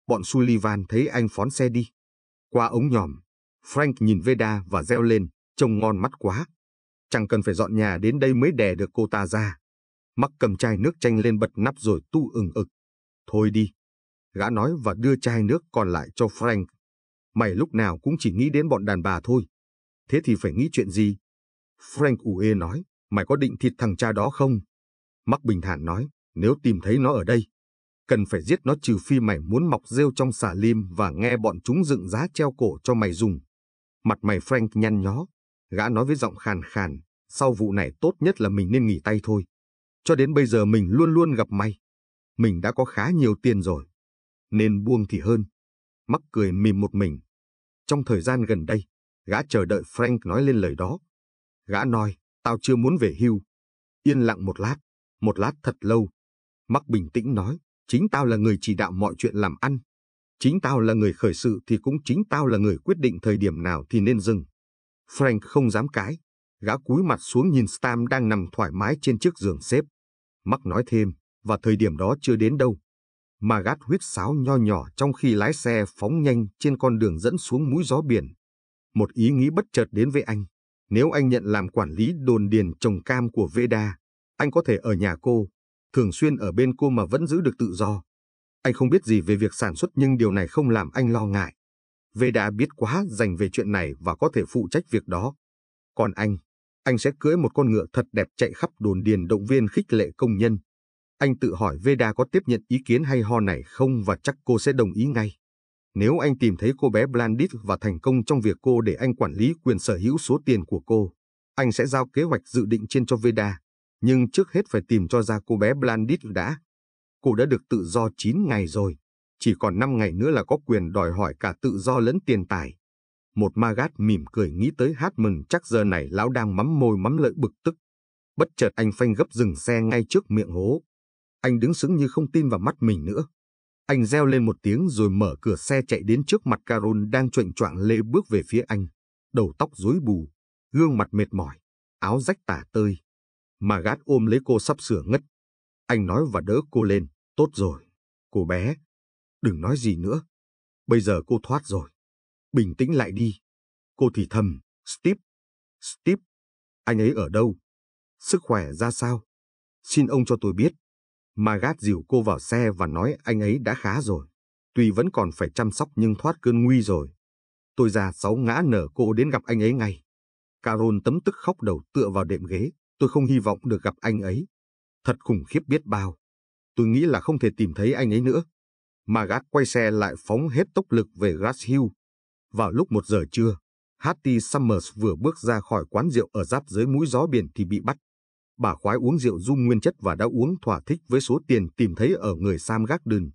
Bọn Sullivan thấy anh phón xe đi. Qua ống nhòm, Frank nhìn Veda và reo lên, trông ngon mắt quá. Chẳng cần phải dọn nhà đến đây mới đè được cô ta ra. Mắc cầm chai nước chanh lên bật nắp rồi tu ừng ực. Thôi đi. Gã nói và đưa chai nước còn lại cho Frank. Mày lúc nào cũng chỉ nghĩ đến bọn đàn bà thôi. Thế thì phải nghĩ chuyện gì? Frank ủ ê nói, mày có định thịt thằng cha đó không? Mắc bình thản nói, nếu tìm thấy nó ở đây, cần phải giết nó trừ phi mày muốn mọc rêu trong xà lim và nghe bọn chúng dựng giá treo cổ cho mày dùng. Mặt mày Frank nhăn nhó, Gã nói với giọng khàn khàn, sau vụ này tốt nhất là mình nên nghỉ tay thôi. Cho đến bây giờ mình luôn luôn gặp may. Mình đã có khá nhiều tiền rồi. Nên buông thì hơn. Mắc cười mỉm một mình. Trong thời gian gần đây, gã chờ đợi Frank nói lên lời đó. Gã nói, tao chưa muốn về hưu. Yên lặng một lát, một lát thật lâu. Mắc bình tĩnh nói, chính tao là người chỉ đạo mọi chuyện làm ăn. Chính tao là người khởi sự thì cũng chính tao là người quyết định thời điểm nào thì nên dừng. Frank không dám cái, Gã cúi mặt xuống nhìn Stam đang nằm thoải mái trên chiếc giường xếp. Mắc nói thêm, và thời điểm đó chưa đến đâu. Mà gát huyết sáo nho nhỏ trong khi lái xe phóng nhanh trên con đường dẫn xuống mũi gió biển. Một ý nghĩ bất chợt đến với anh. Nếu anh nhận làm quản lý đồn điền trồng cam của Veda, anh có thể ở nhà cô, thường xuyên ở bên cô mà vẫn giữ được tự do. Anh không biết gì về việc sản xuất nhưng điều này không làm anh lo ngại. V đã biết quá dành về chuyện này và có thể phụ trách việc đó. Còn anh, anh sẽ cưỡi một con ngựa thật đẹp chạy khắp đồn điền động viên khích lệ công nhân. Anh tự hỏi Veda có tiếp nhận ý kiến hay ho này không và chắc cô sẽ đồng ý ngay. Nếu anh tìm thấy cô bé Blandit và thành công trong việc cô để anh quản lý quyền sở hữu số tiền của cô, anh sẽ giao kế hoạch dự định trên cho Veda. Nhưng trước hết phải tìm cho ra cô bé Blandit đã. Cô đã được tự do 9 ngày rồi chỉ còn 5 ngày nữa là có quyền đòi hỏi cả tự do lẫn tiền tài. Một ma mỉm cười nghĩ tới hát mừng chắc giờ này lão đang mắm môi mắm lợi bực tức. Bất chợt anh phanh gấp dừng xe ngay trước miệng hố. Anh đứng sững như không tin vào mắt mình nữa. Anh reo lên một tiếng rồi mở cửa xe chạy đến trước mặt Carol đang chuệnh choạng lê bước về phía anh. Đầu tóc rối bù, gương mặt mệt mỏi, áo rách tả tơi. Mà ôm lấy cô sắp sửa ngất. Anh nói và đỡ cô lên, tốt rồi, cô bé, Đừng nói gì nữa. Bây giờ cô thoát rồi. Bình tĩnh lại đi. Cô thì thầm, Steve. Steve, anh ấy ở đâu? Sức khỏe ra sao? Xin ông cho tôi biết. Magat dìu cô vào xe và nói anh ấy đã khá rồi. Tuy vẫn còn phải chăm sóc nhưng thoát cơn nguy rồi. Tôi ra sáu ngã nở cô đến gặp anh ấy ngay. Carol tấm tức khóc đầu tựa vào đệm ghế. Tôi không hy vọng được gặp anh ấy. Thật khủng khiếp biết bao. Tôi nghĩ là không thể tìm thấy anh ấy nữa mà gã quay xe lại phóng hết tốc lực về Grass Hill. Vào lúc một giờ trưa, Hattie Summers vừa bước ra khỏi quán rượu ở giáp dưới mũi gió biển thì bị bắt. Bà khoái uống rượu dung nguyên chất và đã uống thỏa thích với số tiền tìm thấy ở người Sam Garden.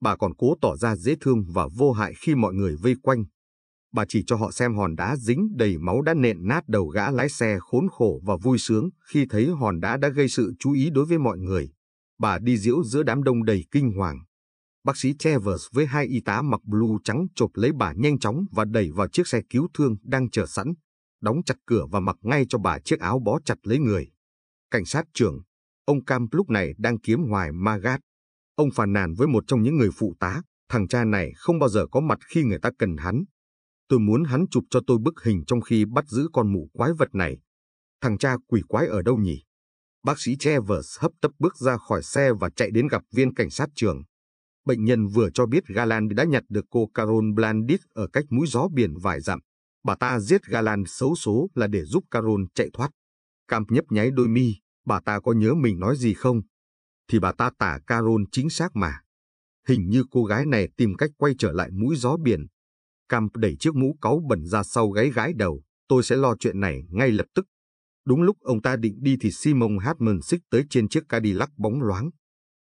Bà còn cố tỏ ra dễ thương và vô hại khi mọi người vây quanh. Bà chỉ cho họ xem hòn đá dính đầy máu đã nện nát đầu gã lái xe khốn khổ và vui sướng khi thấy hòn đá đã gây sự chú ý đối với mọi người. Bà đi diễu giữa đám đông đầy kinh hoàng bác sĩ Chevers với hai y tá mặc blue trắng chộp lấy bà nhanh chóng và đẩy vào chiếc xe cứu thương đang chờ sẵn, đóng chặt cửa và mặc ngay cho bà chiếc áo bó chặt lấy người. Cảnh sát trưởng, ông Cam lúc này đang kiếm hoài Magat. Ông phàn nàn với một trong những người phụ tá, thằng cha này không bao giờ có mặt khi người ta cần hắn. Tôi muốn hắn chụp cho tôi bức hình trong khi bắt giữ con mụ quái vật này. Thằng cha quỷ quái ở đâu nhỉ? Bác sĩ Chevers hấp tấp bước ra khỏi xe và chạy đến gặp viên cảnh sát trưởng bệnh nhân vừa cho biết Galan đã nhặt được cô Carol Blandis ở cách mũi gió biển vài dặm. Bà ta giết Galan xấu số là để giúp Carol chạy thoát. Cam nhấp nháy đôi mi, bà ta có nhớ mình nói gì không? Thì bà ta tả Carol chính xác mà. Hình như cô gái này tìm cách quay trở lại mũi gió biển. Cam đẩy chiếc mũ cáu bẩn ra sau gáy gái đầu, tôi sẽ lo chuyện này ngay lập tức. Đúng lúc ông ta định đi thì Simon Hartman xích tới trên chiếc Cadillac bóng loáng.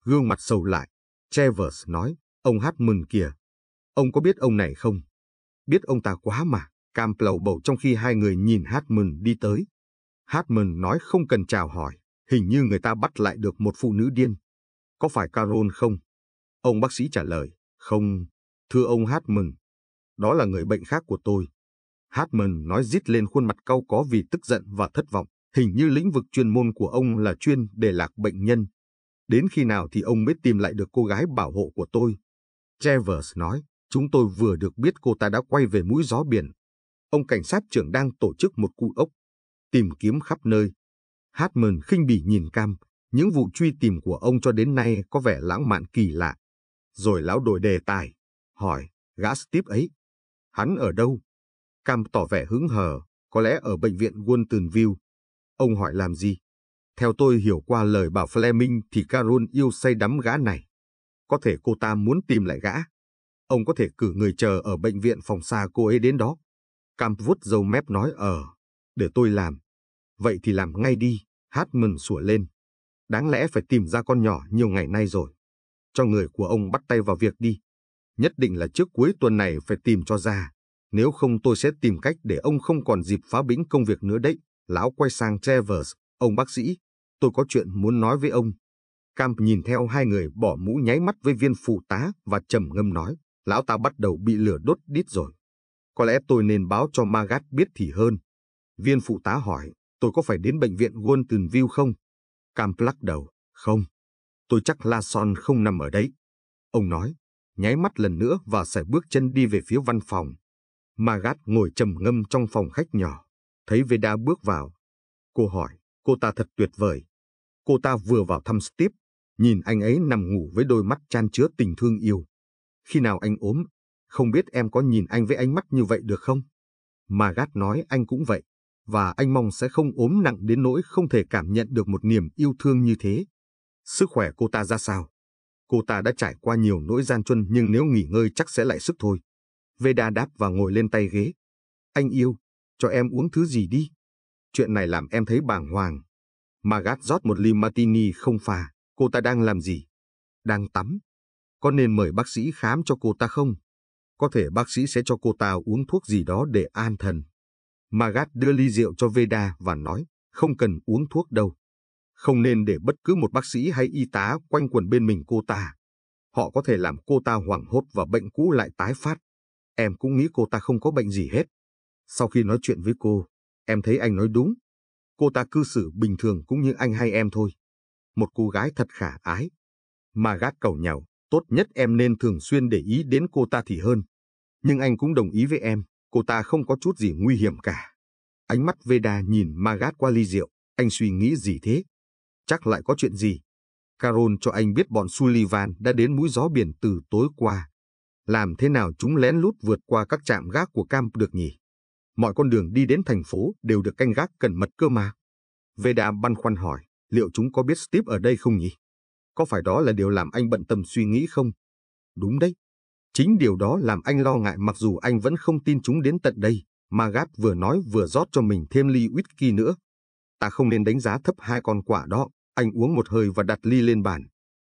Gương mặt sầu lại, Travers nói, ông hát mừng kìa. Ông có biết ông này không? Biết ông ta quá mà, cam lầu bầu trong khi hai người nhìn hát đi tới. Hát nói không cần chào hỏi, hình như người ta bắt lại được một phụ nữ điên. Có phải Carol không? Ông bác sĩ trả lời, không, thưa ông hát Đó là người bệnh khác của tôi. Hartman nói rít lên khuôn mặt cau có vì tức giận và thất vọng. Hình như lĩnh vực chuyên môn của ông là chuyên để lạc bệnh nhân, Đến khi nào thì ông mới tìm lại được cô gái bảo hộ của tôi? Travers nói, chúng tôi vừa được biết cô ta đã quay về mũi gió biển. Ông cảnh sát trưởng đang tổ chức một cụ ốc, tìm kiếm khắp nơi. Hartman khinh bỉ nhìn Cam, những vụ truy tìm của ông cho đến nay có vẻ lãng mạn kỳ lạ. Rồi lão đổi đề tài, hỏi, gã Steve ấy, hắn ở đâu? Cam tỏ vẻ hứng hờ, có lẽ ở bệnh viện Waltonville. Ông hỏi làm gì? Theo tôi hiểu qua lời bảo Fleming thì Carol yêu say đắm gã này. Có thể cô ta muốn tìm lại gã. Ông có thể cử người chờ ở bệnh viện phòng xa cô ấy đến đó. Cam vuốt dâu mép nói ở ờ, để tôi làm. Vậy thì làm ngay đi, hát mừng sủa lên. Đáng lẽ phải tìm ra con nhỏ nhiều ngày nay rồi. Cho người của ông bắt tay vào việc đi. Nhất định là trước cuối tuần này phải tìm cho ra. Nếu không tôi sẽ tìm cách để ông không còn dịp phá bĩnh công việc nữa đấy. Lão quay sang Travers, ông bác sĩ, tôi có chuyện muốn nói với ông. Camp nhìn theo hai người bỏ mũ nháy mắt với viên phụ tá và trầm ngâm nói, lão ta bắt đầu bị lửa đốt đít rồi. Có lẽ tôi nên báo cho Magat biết thì hơn. Viên phụ tá hỏi, tôi có phải đến bệnh viện Golden View không? Camp lắc đầu, không. Tôi chắc La Son không nằm ở đấy. Ông nói, nháy mắt lần nữa và sải bước chân đi về phía văn phòng. Magat ngồi trầm ngâm trong phòng khách nhỏ, thấy Veda bước vào. Cô hỏi, cô ta thật tuyệt vời, Cô ta vừa vào thăm Steve, nhìn anh ấy nằm ngủ với đôi mắt chan chứa tình thương yêu. Khi nào anh ốm, không biết em có nhìn anh với ánh mắt như vậy được không? Margaret nói anh cũng vậy, và anh mong sẽ không ốm nặng đến nỗi không thể cảm nhận được một niềm yêu thương như thế. Sức khỏe cô ta ra sao? Cô ta đã trải qua nhiều nỗi gian truân nhưng nếu nghỉ ngơi chắc sẽ lại sức thôi. Veda đáp và ngồi lên tay ghế. Anh yêu, cho em uống thứ gì đi. Chuyện này làm em thấy bàng hoàng. Magat rót một ly martini không pha. Cô ta đang làm gì? Đang tắm. Có nên mời bác sĩ khám cho cô ta không? Có thể bác sĩ sẽ cho cô ta uống thuốc gì đó để an thần. Magat đưa ly rượu cho Veda và nói, không cần uống thuốc đâu. Không nên để bất cứ một bác sĩ hay y tá quanh quần bên mình cô ta. Họ có thể làm cô ta hoảng hốt và bệnh cũ lại tái phát. Em cũng nghĩ cô ta không có bệnh gì hết. Sau khi nói chuyện với cô, em thấy anh nói đúng cô ta cư xử bình thường cũng như anh hay em thôi. Một cô gái thật khả ái. Mà gác cầu nhau, tốt nhất em nên thường xuyên để ý đến cô ta thì hơn. Nhưng anh cũng đồng ý với em, cô ta không có chút gì nguy hiểm cả. Ánh mắt Veda nhìn Magat qua ly rượu, anh suy nghĩ gì thế? Chắc lại có chuyện gì? Carol cho anh biết bọn Sullivan đã đến mũi gió biển từ tối qua. Làm thế nào chúng lén lút vượt qua các trạm gác của camp được nhỉ? mọi con đường đi đến thành phố đều được canh gác cẩn mật cơ mà. Veda băn khoăn hỏi, liệu chúng có biết Steve ở đây không nhỉ? Có phải đó là điều làm anh bận tâm suy nghĩ không? Đúng đấy. Chính điều đó làm anh lo ngại mặc dù anh vẫn không tin chúng đến tận đây, mà Gap vừa nói vừa rót cho mình thêm ly whisky nữa. Ta không nên đánh giá thấp hai con quả đó, anh uống một hơi và đặt ly lên bàn.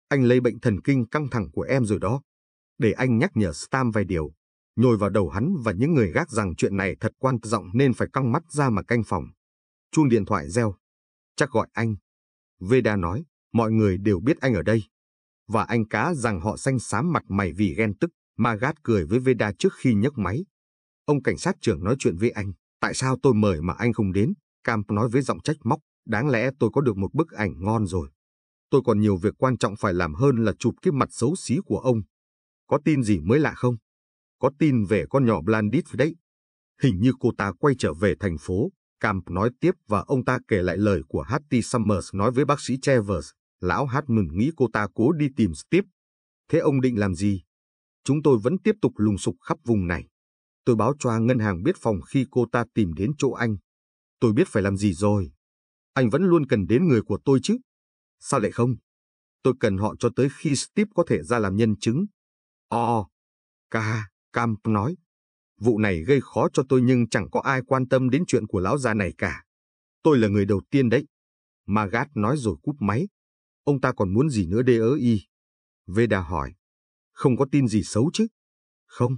Anh lấy bệnh thần kinh căng thẳng của em rồi đó. Để anh nhắc nhở Stam vài điều, nhồi vào đầu hắn và những người gác rằng chuyện này thật quan trọng nên phải căng mắt ra mà canh phòng. Chuông điện thoại reo. Chắc gọi anh. Veda nói, mọi người đều biết anh ở đây. Và anh cá rằng họ xanh xám mặt mày vì ghen tức, Magat cười với Veda trước khi nhấc máy. Ông cảnh sát trưởng nói chuyện với anh, tại sao tôi mời mà anh không đến? cam nói với giọng trách móc, đáng lẽ tôi có được một bức ảnh ngon rồi. Tôi còn nhiều việc quan trọng phải làm hơn là chụp cái mặt xấu xí của ông. Có tin gì mới lạ không? có tin về con nhỏ Blandit đấy. Hình như cô ta quay trở về thành phố, Camp nói tiếp và ông ta kể lại lời của Hattie Summers nói với bác sĩ Travers. Lão Hát mừng nghĩ cô ta cố đi tìm Steve. Thế ông định làm gì? Chúng tôi vẫn tiếp tục lùng sục khắp vùng này. Tôi báo cho ngân hàng biết phòng khi cô ta tìm đến chỗ anh. Tôi biết phải làm gì rồi. Anh vẫn luôn cần đến người của tôi chứ. Sao lại không? Tôi cần họ cho tới khi Steve có thể ra làm nhân chứng. Oh, ca, Camp nói, vụ này gây khó cho tôi nhưng chẳng có ai quan tâm đến chuyện của lão già này cả. Tôi là người đầu tiên đấy. Magat nói rồi cúp máy. Ông ta còn muốn gì nữa đê ớ y? Veda hỏi. Không có tin gì xấu chứ? Không.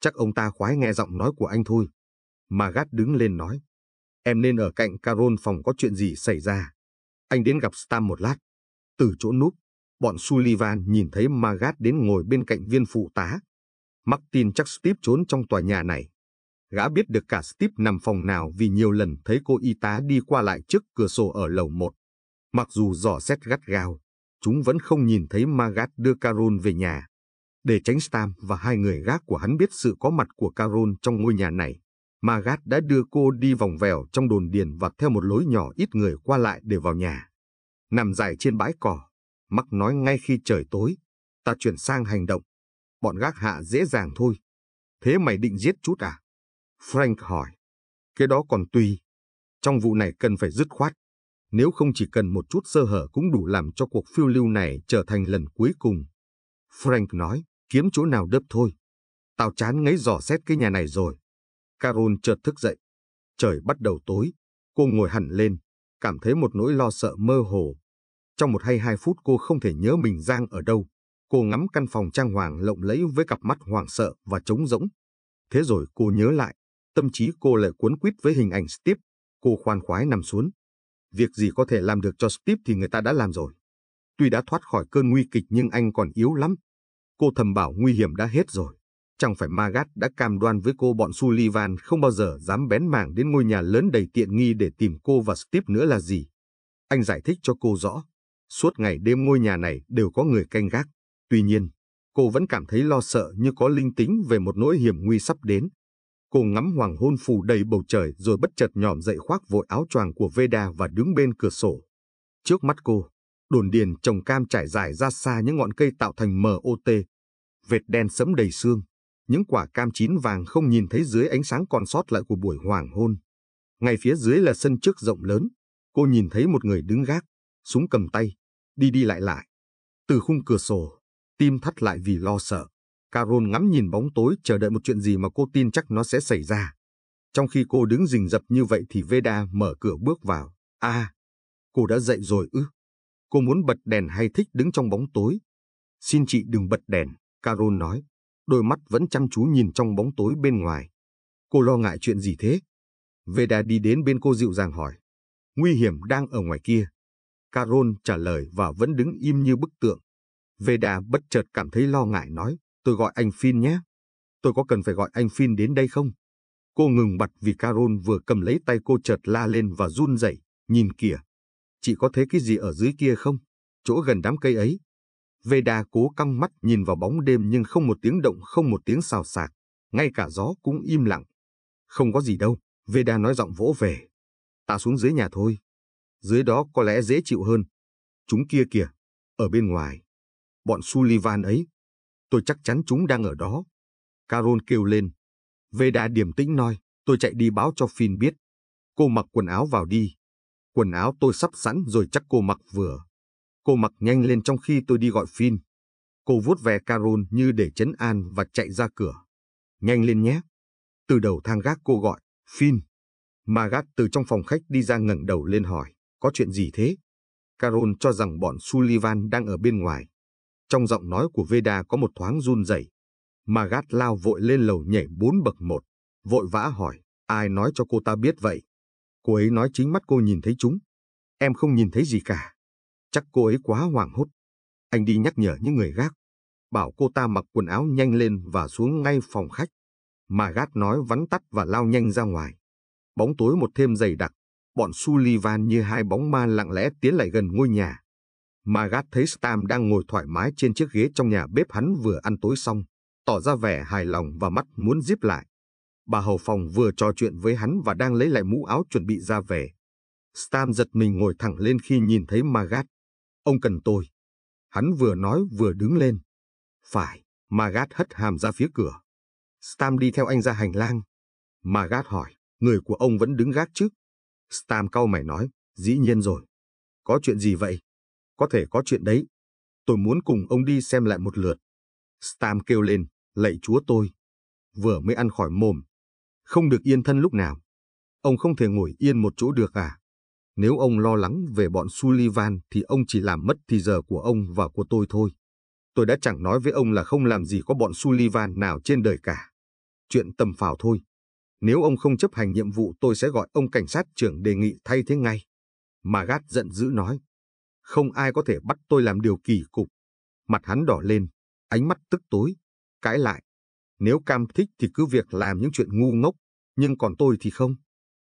Chắc ông ta khoái nghe giọng nói của anh thôi. Magat đứng lên nói. Em nên ở cạnh Carol phòng có chuyện gì xảy ra. Anh đến gặp Stam một lát. Từ chỗ núp, bọn Sullivan nhìn thấy Magat đến ngồi bên cạnh viên phụ tá, Martin chắc Steve trốn trong tòa nhà này. Gã biết được cả Steve nằm phòng nào vì nhiều lần thấy cô y tá đi qua lại trước cửa sổ ở lầu 1. Mặc dù dò xét gắt gao, chúng vẫn không nhìn thấy Magat đưa Carol về nhà. Để tránh Stam và hai người gác của hắn biết sự có mặt của Carol trong ngôi nhà này, Magat đã đưa cô đi vòng vèo trong đồn điền và theo một lối nhỏ ít người qua lại để vào nhà. Nằm dài trên bãi cỏ, Mắc nói ngay khi trời tối, ta chuyển sang hành động bọn gác hạ dễ dàng thôi. Thế mày định giết chút à? Frank hỏi. Cái đó còn tùy. Trong vụ này cần phải dứt khoát. Nếu không chỉ cần một chút sơ hở cũng đủ làm cho cuộc phiêu lưu này trở thành lần cuối cùng. Frank nói, kiếm chỗ nào đớp thôi. Tao chán ngấy dò xét cái nhà này rồi. Carol chợt thức dậy. Trời bắt đầu tối. Cô ngồi hẳn lên, cảm thấy một nỗi lo sợ mơ hồ. Trong một hay hai phút cô không thể nhớ mình giang ở đâu. Cô ngắm căn phòng trang hoàng lộng lẫy với cặp mắt hoảng sợ và trống rỗng. Thế rồi cô nhớ lại, tâm trí cô lại cuốn quýt với hình ảnh Steve. Cô khoan khoái nằm xuống. Việc gì có thể làm được cho Steve thì người ta đã làm rồi. Tuy đã thoát khỏi cơn nguy kịch nhưng anh còn yếu lắm. Cô thầm bảo nguy hiểm đã hết rồi. Chẳng phải Magat đã cam đoan với cô bọn Sullivan không bao giờ dám bén mảng đến ngôi nhà lớn đầy tiện nghi để tìm cô và Steve nữa là gì. Anh giải thích cho cô rõ. Suốt ngày đêm ngôi nhà này đều có người canh gác. Tuy nhiên, cô vẫn cảm thấy lo sợ như có linh tính về một nỗi hiểm nguy sắp đến. Cô ngắm hoàng hôn phủ đầy bầu trời rồi bất chợt nhòm dậy khoác vội áo choàng của Veda và đứng bên cửa sổ. Trước mắt cô, đồn điền trồng cam trải dài ra xa những ngọn cây tạo thành MOT. Vệt đen sẫm đầy xương, những quả cam chín vàng không nhìn thấy dưới ánh sáng còn sót lại của buổi hoàng hôn. Ngay phía dưới là sân trước rộng lớn, cô nhìn thấy một người đứng gác, súng cầm tay, đi đi lại lại. Từ khung cửa sổ, tim thắt lại vì lo sợ. Carol ngắm nhìn bóng tối chờ đợi một chuyện gì mà cô tin chắc nó sẽ xảy ra. Trong khi cô đứng rình rập như vậy thì Veda mở cửa bước vào. À, cô đã dậy rồi ư? Cô muốn bật đèn hay thích đứng trong bóng tối? Xin chị đừng bật đèn, Carol nói. Đôi mắt vẫn chăm chú nhìn trong bóng tối bên ngoài. Cô lo ngại chuyện gì thế? Veda đi đến bên cô dịu dàng hỏi. Nguy hiểm đang ở ngoài kia. Carol trả lời và vẫn đứng im như bức tượng. Veda bất chợt cảm thấy lo ngại nói, tôi gọi anh Phin nhé. Tôi có cần phải gọi anh Phin đến đây không? Cô ngừng bặt vì Carol vừa cầm lấy tay cô chợt la lên và run rẩy, nhìn kìa. Chị có thấy cái gì ở dưới kia không? Chỗ gần đám cây ấy. Veda cố căng mắt nhìn vào bóng đêm nhưng không một tiếng động, không một tiếng xào xạc. Ngay cả gió cũng im lặng. Không có gì đâu, Veda nói giọng vỗ về. Ta xuống dưới nhà thôi. Dưới đó có lẽ dễ chịu hơn. Chúng kia kìa, ở bên ngoài. Bọn Sullivan ấy. Tôi chắc chắn chúng đang ở đó. Carol kêu lên. Veda điềm tĩnh nói, tôi chạy đi báo cho Finn biết. Cô mặc quần áo vào đi. Quần áo tôi sắp sẵn rồi chắc cô mặc vừa. Cô mặc nhanh lên trong khi tôi đi gọi Finn. Cô vuốt ve Carol như để chấn an và chạy ra cửa. Nhanh lên nhé. Từ đầu thang gác cô gọi, Finn. Magat từ trong phòng khách đi ra ngẩng đầu lên hỏi, có chuyện gì thế? Carol cho rằng bọn Sullivan đang ở bên ngoài. Trong giọng nói của Veda có một thoáng run rẩy. Magat lao vội lên lầu nhảy bốn bậc một, vội vã hỏi, ai nói cho cô ta biết vậy? Cô ấy nói chính mắt cô nhìn thấy chúng. Em không nhìn thấy gì cả. Chắc cô ấy quá hoảng hốt. Anh đi nhắc nhở những người gác. Bảo cô ta mặc quần áo nhanh lên và xuống ngay phòng khách. Magat nói vắn tắt và lao nhanh ra ngoài. Bóng tối một thêm dày đặc, bọn Sullivan như hai bóng ma lặng lẽ tiến lại gần ngôi nhà. Magat thấy Stam đang ngồi thoải mái trên chiếc ghế trong nhà bếp hắn vừa ăn tối xong, tỏ ra vẻ hài lòng và mắt muốn díp lại. Bà Hầu Phòng vừa trò chuyện với hắn và đang lấy lại mũ áo chuẩn bị ra về. Stam giật mình ngồi thẳng lên khi nhìn thấy Magat. Ông cần tôi. Hắn vừa nói vừa đứng lên. Phải, Magat hất hàm ra phía cửa. Stam đi theo anh ra hành lang. Magat hỏi, người của ông vẫn đứng gác chứ? Stam cau mày nói, dĩ nhiên rồi. Có chuyện gì vậy? Có thể có chuyện đấy. Tôi muốn cùng ông đi xem lại một lượt. Stam kêu lên, lạy chúa tôi. Vừa mới ăn khỏi mồm. Không được yên thân lúc nào. Ông không thể ngồi yên một chỗ được à? Nếu ông lo lắng về bọn Sullivan thì ông chỉ làm mất thì giờ của ông và của tôi thôi. Tôi đã chẳng nói với ông là không làm gì có bọn Sullivan nào trên đời cả. Chuyện tầm phào thôi. Nếu ông không chấp hành nhiệm vụ tôi sẽ gọi ông cảnh sát trưởng đề nghị thay thế ngay. Magat giận dữ nói. Không ai có thể bắt tôi làm điều kỳ cục. Mặt hắn đỏ lên, ánh mắt tức tối, cãi lại. Nếu cam thích thì cứ việc làm những chuyện ngu ngốc, nhưng còn tôi thì không.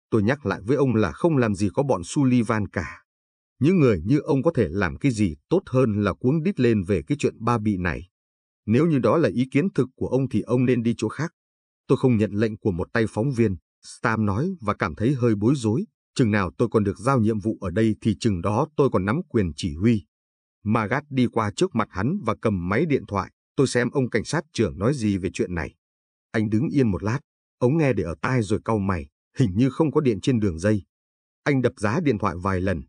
Tôi nhắc lại với ông là không làm gì có bọn Sullivan cả. Những người như ông có thể làm cái gì tốt hơn là cuống đít lên về cái chuyện ba bị này. Nếu như đó là ý kiến thực của ông thì ông nên đi chỗ khác. Tôi không nhận lệnh của một tay phóng viên, Stam nói và cảm thấy hơi bối rối chừng nào tôi còn được giao nhiệm vụ ở đây thì chừng đó tôi còn nắm quyền chỉ huy. Magat đi qua trước mặt hắn và cầm máy điện thoại, tôi xem ông cảnh sát trưởng nói gì về chuyện này. Anh đứng yên một lát, ống nghe để ở tai rồi cau mày, hình như không có điện trên đường dây. Anh đập giá điện thoại vài lần,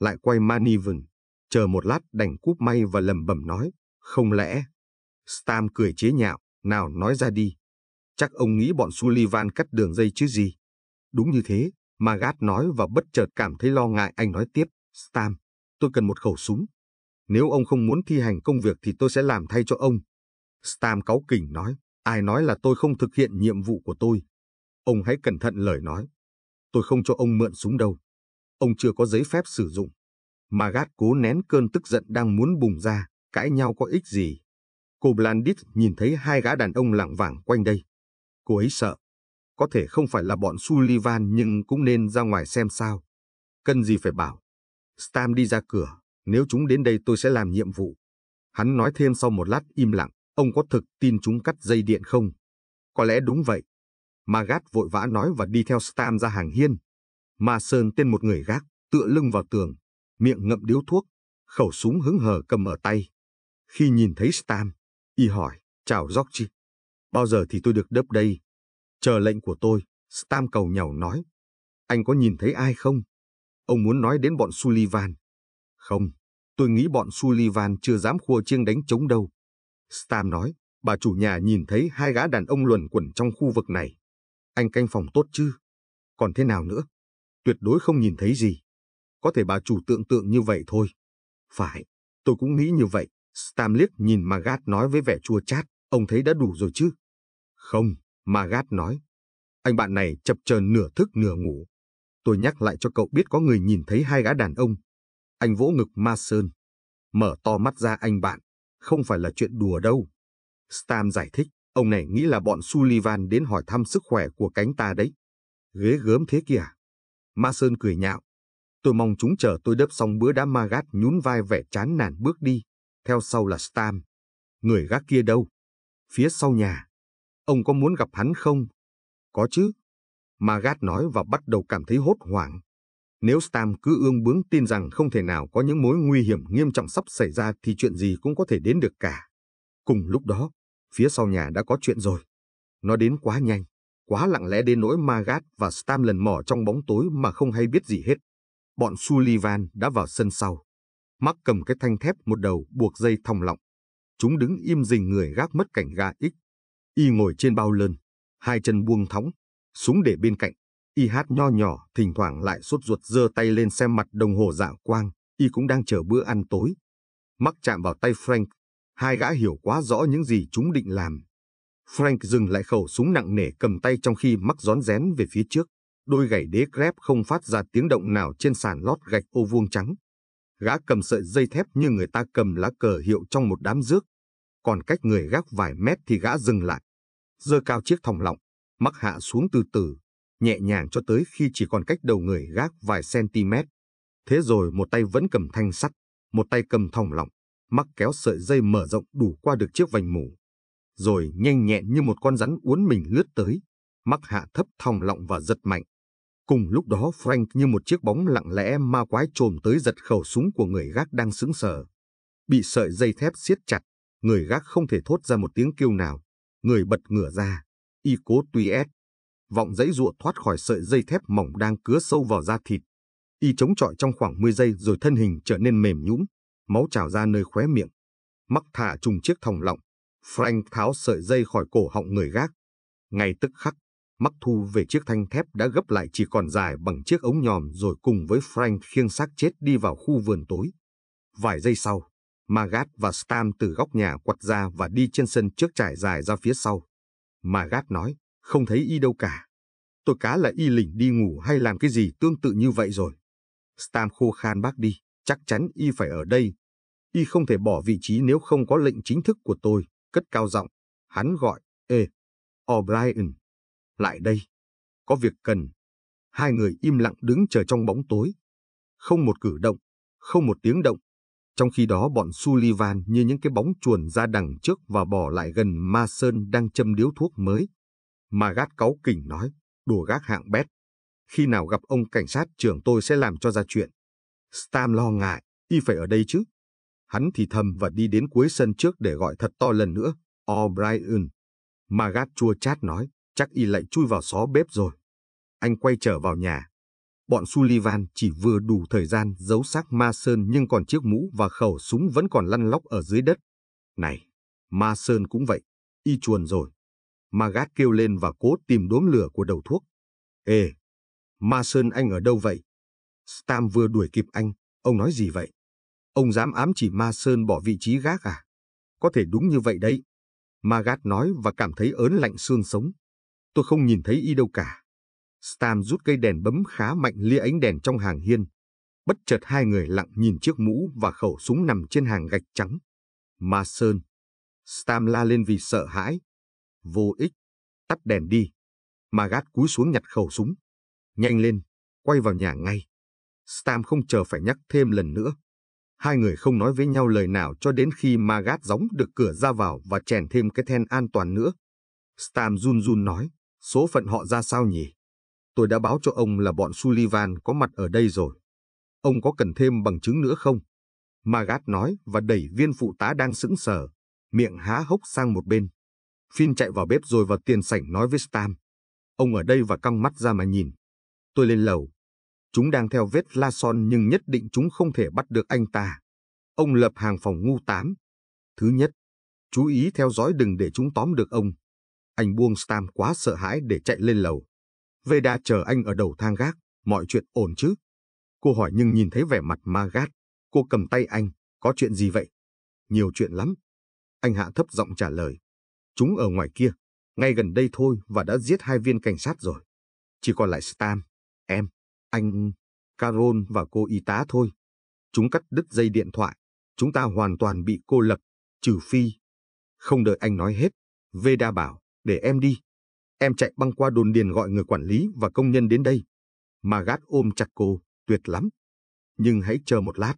lại quay Maniven, chờ một lát đành cúp may và lầm bẩm nói, không lẽ. Stam cười chế nhạo, nào nói ra đi. Chắc ông nghĩ bọn Sullivan cắt đường dây chứ gì. Đúng như thế, Magat nói và bất chợt cảm thấy lo ngại anh nói tiếp, Stam, tôi cần một khẩu súng. Nếu ông không muốn thi hành công việc thì tôi sẽ làm thay cho ông. Stam cáu kỉnh nói, ai nói là tôi không thực hiện nhiệm vụ của tôi. Ông hãy cẩn thận lời nói. Tôi không cho ông mượn súng đâu. Ông chưa có giấy phép sử dụng. Magat cố nén cơn tức giận đang muốn bùng ra, cãi nhau có ích gì. Cô Blandit nhìn thấy hai gã đàn ông lảng vảng quanh đây. Cô ấy sợ, có thể không phải là bọn Sullivan nhưng cũng nên ra ngoài xem sao. Cần gì phải bảo. Stam đi ra cửa, nếu chúng đến đây tôi sẽ làm nhiệm vụ. Hắn nói thêm sau một lát im lặng, ông có thực tin chúng cắt dây điện không? Có lẽ đúng vậy. Magat vội vã nói và đi theo Stam ra hàng hiên. Ma Sơn tên một người gác, tựa lưng vào tường, miệng ngậm điếu thuốc, khẩu súng hứng hờ cầm ở tay. Khi nhìn thấy Stam, y hỏi, chào George, bao giờ thì tôi được đớp đây? Chờ lệnh của tôi, Stam cầu nhàu nói. Anh có nhìn thấy ai không? Ông muốn nói đến bọn Sullivan. Không, tôi nghĩ bọn Sullivan chưa dám khua chiêng đánh trống đâu. Stam nói, bà chủ nhà nhìn thấy hai gã đàn ông luẩn quẩn trong khu vực này. Anh canh phòng tốt chứ? Còn thế nào nữa? Tuyệt đối không nhìn thấy gì. Có thể bà chủ tượng tượng như vậy thôi. Phải, tôi cũng nghĩ như vậy. Stam liếc nhìn Magat nói với vẻ chua chát, ông thấy đã đủ rồi chứ? Không, Magat nói. Anh bạn này chập chờn nửa thức nửa ngủ. Tôi nhắc lại cho cậu biết có người nhìn thấy hai gã đàn ông. Anh vỗ ngực Ma Sơn. Mở to mắt ra anh bạn, không phải là chuyện đùa đâu. Stam giải thích, ông này nghĩ là bọn Sullivan đến hỏi thăm sức khỏe của cánh ta đấy. Ghế gớm thế kìa. Ma Sơn cười nhạo. Tôi mong chúng chờ tôi đớp xong bữa đã Magat nhún vai vẻ chán nản bước đi. Theo sau là Stam. Người gác kia đâu? Phía sau nhà. Ông có muốn gặp hắn không? Có chứ. Magat nói và bắt đầu cảm thấy hốt hoảng. Nếu Stam cứ ương bướng tin rằng không thể nào có những mối nguy hiểm nghiêm trọng sắp xảy ra thì chuyện gì cũng có thể đến được cả. Cùng lúc đó, phía sau nhà đã có chuyện rồi. Nó đến quá nhanh, quá lặng lẽ đến nỗi Magat và Stam lần mò trong bóng tối mà không hay biết gì hết. Bọn Sullivan đã vào sân sau. Mark cầm cái thanh thép một đầu buộc dây thòng lọng. Chúng đứng im rình người gác mất cảnh gà ích Y ngồi trên bao lơn, hai chân buông thõng, súng để bên cạnh. Y hát nho nhỏ, thỉnh thoảng lại sốt ruột giơ tay lên xem mặt đồng hồ dạ quang, Y cũng đang chờ bữa ăn tối. Mắc chạm vào tay Frank, hai gã hiểu quá rõ những gì chúng định làm. Frank dừng lại khẩu súng nặng nề cầm tay trong khi mắc rón rén về phía trước. Đôi gảy đế crep không phát ra tiếng động nào trên sàn lót gạch ô vuông trắng. Gã cầm sợi dây thép như người ta cầm lá cờ hiệu trong một đám rước. Còn cách người gác vài mét thì gã dừng lại dơ cao chiếc thòng lọng, mắc hạ xuống từ từ, nhẹ nhàng cho tới khi chỉ còn cách đầu người gác vài centimet. Thế rồi một tay vẫn cầm thanh sắt, một tay cầm thòng lọng, mắc kéo sợi dây mở rộng đủ qua được chiếc vành mủ. Rồi nhanh nhẹn như một con rắn uốn mình lướt tới, mắc hạ thấp thòng lọng và giật mạnh. Cùng lúc đó Frank như một chiếc bóng lặng lẽ ma quái trồm tới giật khẩu súng của người gác đang sững sờ. Bị sợi dây thép siết chặt, người gác không thể thốt ra một tiếng kêu nào người bật ngửa ra, y cố tuy ép. Vọng dãy ruột thoát khỏi sợi dây thép mỏng đang cứa sâu vào da thịt. Y chống chọi trong khoảng 10 giây rồi thân hình trở nên mềm nhũn, máu trào ra nơi khóe miệng. Mắc thả trùng chiếc thòng lọng, Frank tháo sợi dây khỏi cổ họng người gác. Ngay tức khắc, mắc thu về chiếc thanh thép đã gấp lại chỉ còn dài bằng chiếc ống nhòm rồi cùng với Frank khiêng xác chết đi vào khu vườn tối. Vài giây sau, Magat và Stam từ góc nhà quặt ra và đi trên sân trước trải dài ra phía sau. Magat nói, không thấy y đâu cả. Tôi cá là y lỉnh đi ngủ hay làm cái gì tương tự như vậy rồi. Stam khô khan bác đi, chắc chắn y phải ở đây. Y không thể bỏ vị trí nếu không có lệnh chính thức của tôi, cất cao giọng. Hắn gọi, ê, O'Brien, lại đây, có việc cần. Hai người im lặng đứng chờ trong bóng tối. Không một cử động, không một tiếng động, trong khi đó bọn Sullivan như những cái bóng chuồn ra đằng trước và bỏ lại gần Ma Sơn đang châm điếu thuốc mới. Mà gát cáu kỉnh nói, đùa gác hạng bét. Khi nào gặp ông cảnh sát trưởng tôi sẽ làm cho ra chuyện. Stam lo ngại, y phải ở đây chứ. Hắn thì thầm và đi đến cuối sân trước để gọi thật to lần nữa, O'Brien. Mà gát chua chát nói, chắc y lại chui vào xó bếp rồi. Anh quay trở vào nhà, bọn Sullivan chỉ vừa đủ thời gian giấu xác Ma Sơn nhưng còn chiếc mũ và khẩu súng vẫn còn lăn lóc ở dưới đất. Này, Ma Sơn cũng vậy, y chuồn rồi. Magat kêu lên và cố tìm đốm lửa của đầu thuốc. Ê, Ma Sơn anh ở đâu vậy? Stam vừa đuổi kịp anh, ông nói gì vậy? Ông dám ám chỉ Ma Sơn bỏ vị trí gác à? Có thể đúng như vậy đấy. Magat nói và cảm thấy ớn lạnh xương sống. Tôi không nhìn thấy y đâu cả. Stam rút cây đèn bấm khá mạnh lia ánh đèn trong hàng hiên. Bất chợt hai người lặng nhìn chiếc mũ và khẩu súng nằm trên hàng gạch trắng. Ma Sơn. Stam la lên vì sợ hãi. Vô ích. Tắt đèn đi. Magat cúi xuống nhặt khẩu súng. Nhanh lên. Quay vào nhà ngay. Stam không chờ phải nhắc thêm lần nữa. Hai người không nói với nhau lời nào cho đến khi Magat gióng được cửa ra vào và chèn thêm cái then an toàn nữa. Stam run run nói, số phận họ ra sao nhỉ? Tôi đã báo cho ông là bọn Sullivan có mặt ở đây rồi. Ông có cần thêm bằng chứng nữa không? Magat nói và đẩy viên phụ tá đang sững sờ, miệng há hốc sang một bên. Phin chạy vào bếp rồi vào tiền sảnh nói với Stam. Ông ở đây và căng mắt ra mà nhìn. Tôi lên lầu. Chúng đang theo vết la son nhưng nhất định chúng không thể bắt được anh ta. Ông lập hàng phòng ngu tám. Thứ nhất, chú ý theo dõi đừng để chúng tóm được ông. Anh buông Stam quá sợ hãi để chạy lên lầu. V đã chờ anh ở đầu thang gác, mọi chuyện ổn chứ? Cô hỏi nhưng nhìn thấy vẻ mặt Magat, cô cầm tay anh, có chuyện gì vậy? Nhiều chuyện lắm. Anh hạ thấp giọng trả lời. Chúng ở ngoài kia, ngay gần đây thôi và đã giết hai viên cảnh sát rồi. Chỉ còn lại Stan, em, anh, Carol và cô y tá thôi. Chúng cắt đứt dây điện thoại, chúng ta hoàn toàn bị cô lập, trừ phi. Không đợi anh nói hết, V đã bảo, để em đi, Em chạy băng qua đồn điền gọi người quản lý và công nhân đến đây. Margaret ôm chặt cô, tuyệt lắm. Nhưng hãy chờ một lát.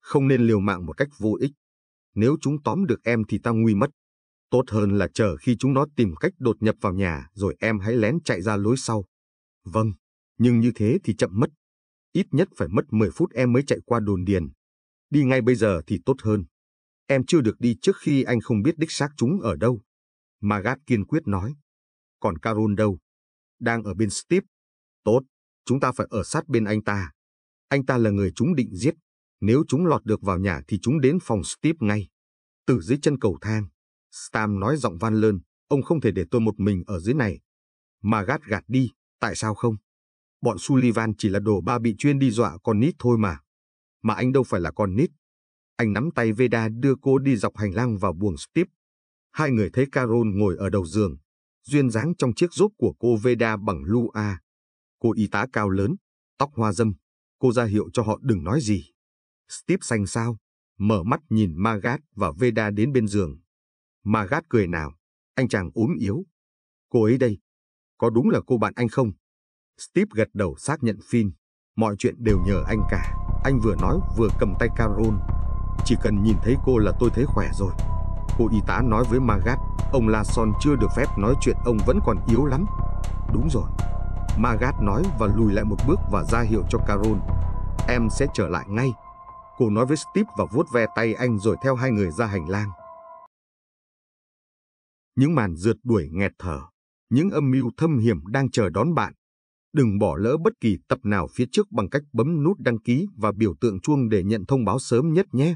Không nên liều mạng một cách vô ích. Nếu chúng tóm được em thì ta nguy mất. Tốt hơn là chờ khi chúng nó tìm cách đột nhập vào nhà rồi em hãy lén chạy ra lối sau. Vâng, nhưng như thế thì chậm mất. Ít nhất phải mất 10 phút em mới chạy qua đồn điền. Đi ngay bây giờ thì tốt hơn. Em chưa được đi trước khi anh không biết đích xác chúng ở đâu. Margaret kiên quyết nói. Còn Carol đâu? Đang ở bên Steve. Tốt, chúng ta phải ở sát bên anh ta. Anh ta là người chúng định giết. Nếu chúng lọt được vào nhà thì chúng đến phòng Steve ngay. Từ dưới chân cầu thang, Stam nói giọng van lơn, ông không thể để tôi một mình ở dưới này. Mà gạt gạt đi, tại sao không? Bọn Sullivan chỉ là đồ ba bị chuyên đi dọa con nít thôi mà. Mà anh đâu phải là con nít. Anh nắm tay Veda đưa cô đi dọc hành lang vào buồng Steve. Hai người thấy Carol ngồi ở đầu giường, duyên dáng trong chiếc rốt của cô Veda bằng lua. Cô y tá cao lớn, tóc hoa dâm, cô ra hiệu cho họ đừng nói gì. Steve xanh sao, mở mắt nhìn Magat và Veda đến bên giường. Magat cười nào, anh chàng ốm yếu. Cô ấy đây, có đúng là cô bạn anh không? Steve gật đầu xác nhận Finn, mọi chuyện đều nhờ anh cả. Anh vừa nói vừa cầm tay Carol. Chỉ cần nhìn thấy cô là tôi thấy khỏe rồi. Cô y tá nói với Magat, ông Lason chưa được phép nói chuyện ông vẫn còn yếu lắm. Đúng rồi. Magat nói và lùi lại một bước và ra hiệu cho Carol. Em sẽ trở lại ngay. Cô nói với Steve và vuốt ve tay anh rồi theo hai người ra hành lang. Những màn rượt đuổi nghẹt thở, những âm mưu thâm hiểm đang chờ đón bạn. Đừng bỏ lỡ bất kỳ tập nào phía trước bằng cách bấm nút đăng ký và biểu tượng chuông để nhận thông báo sớm nhất nhé.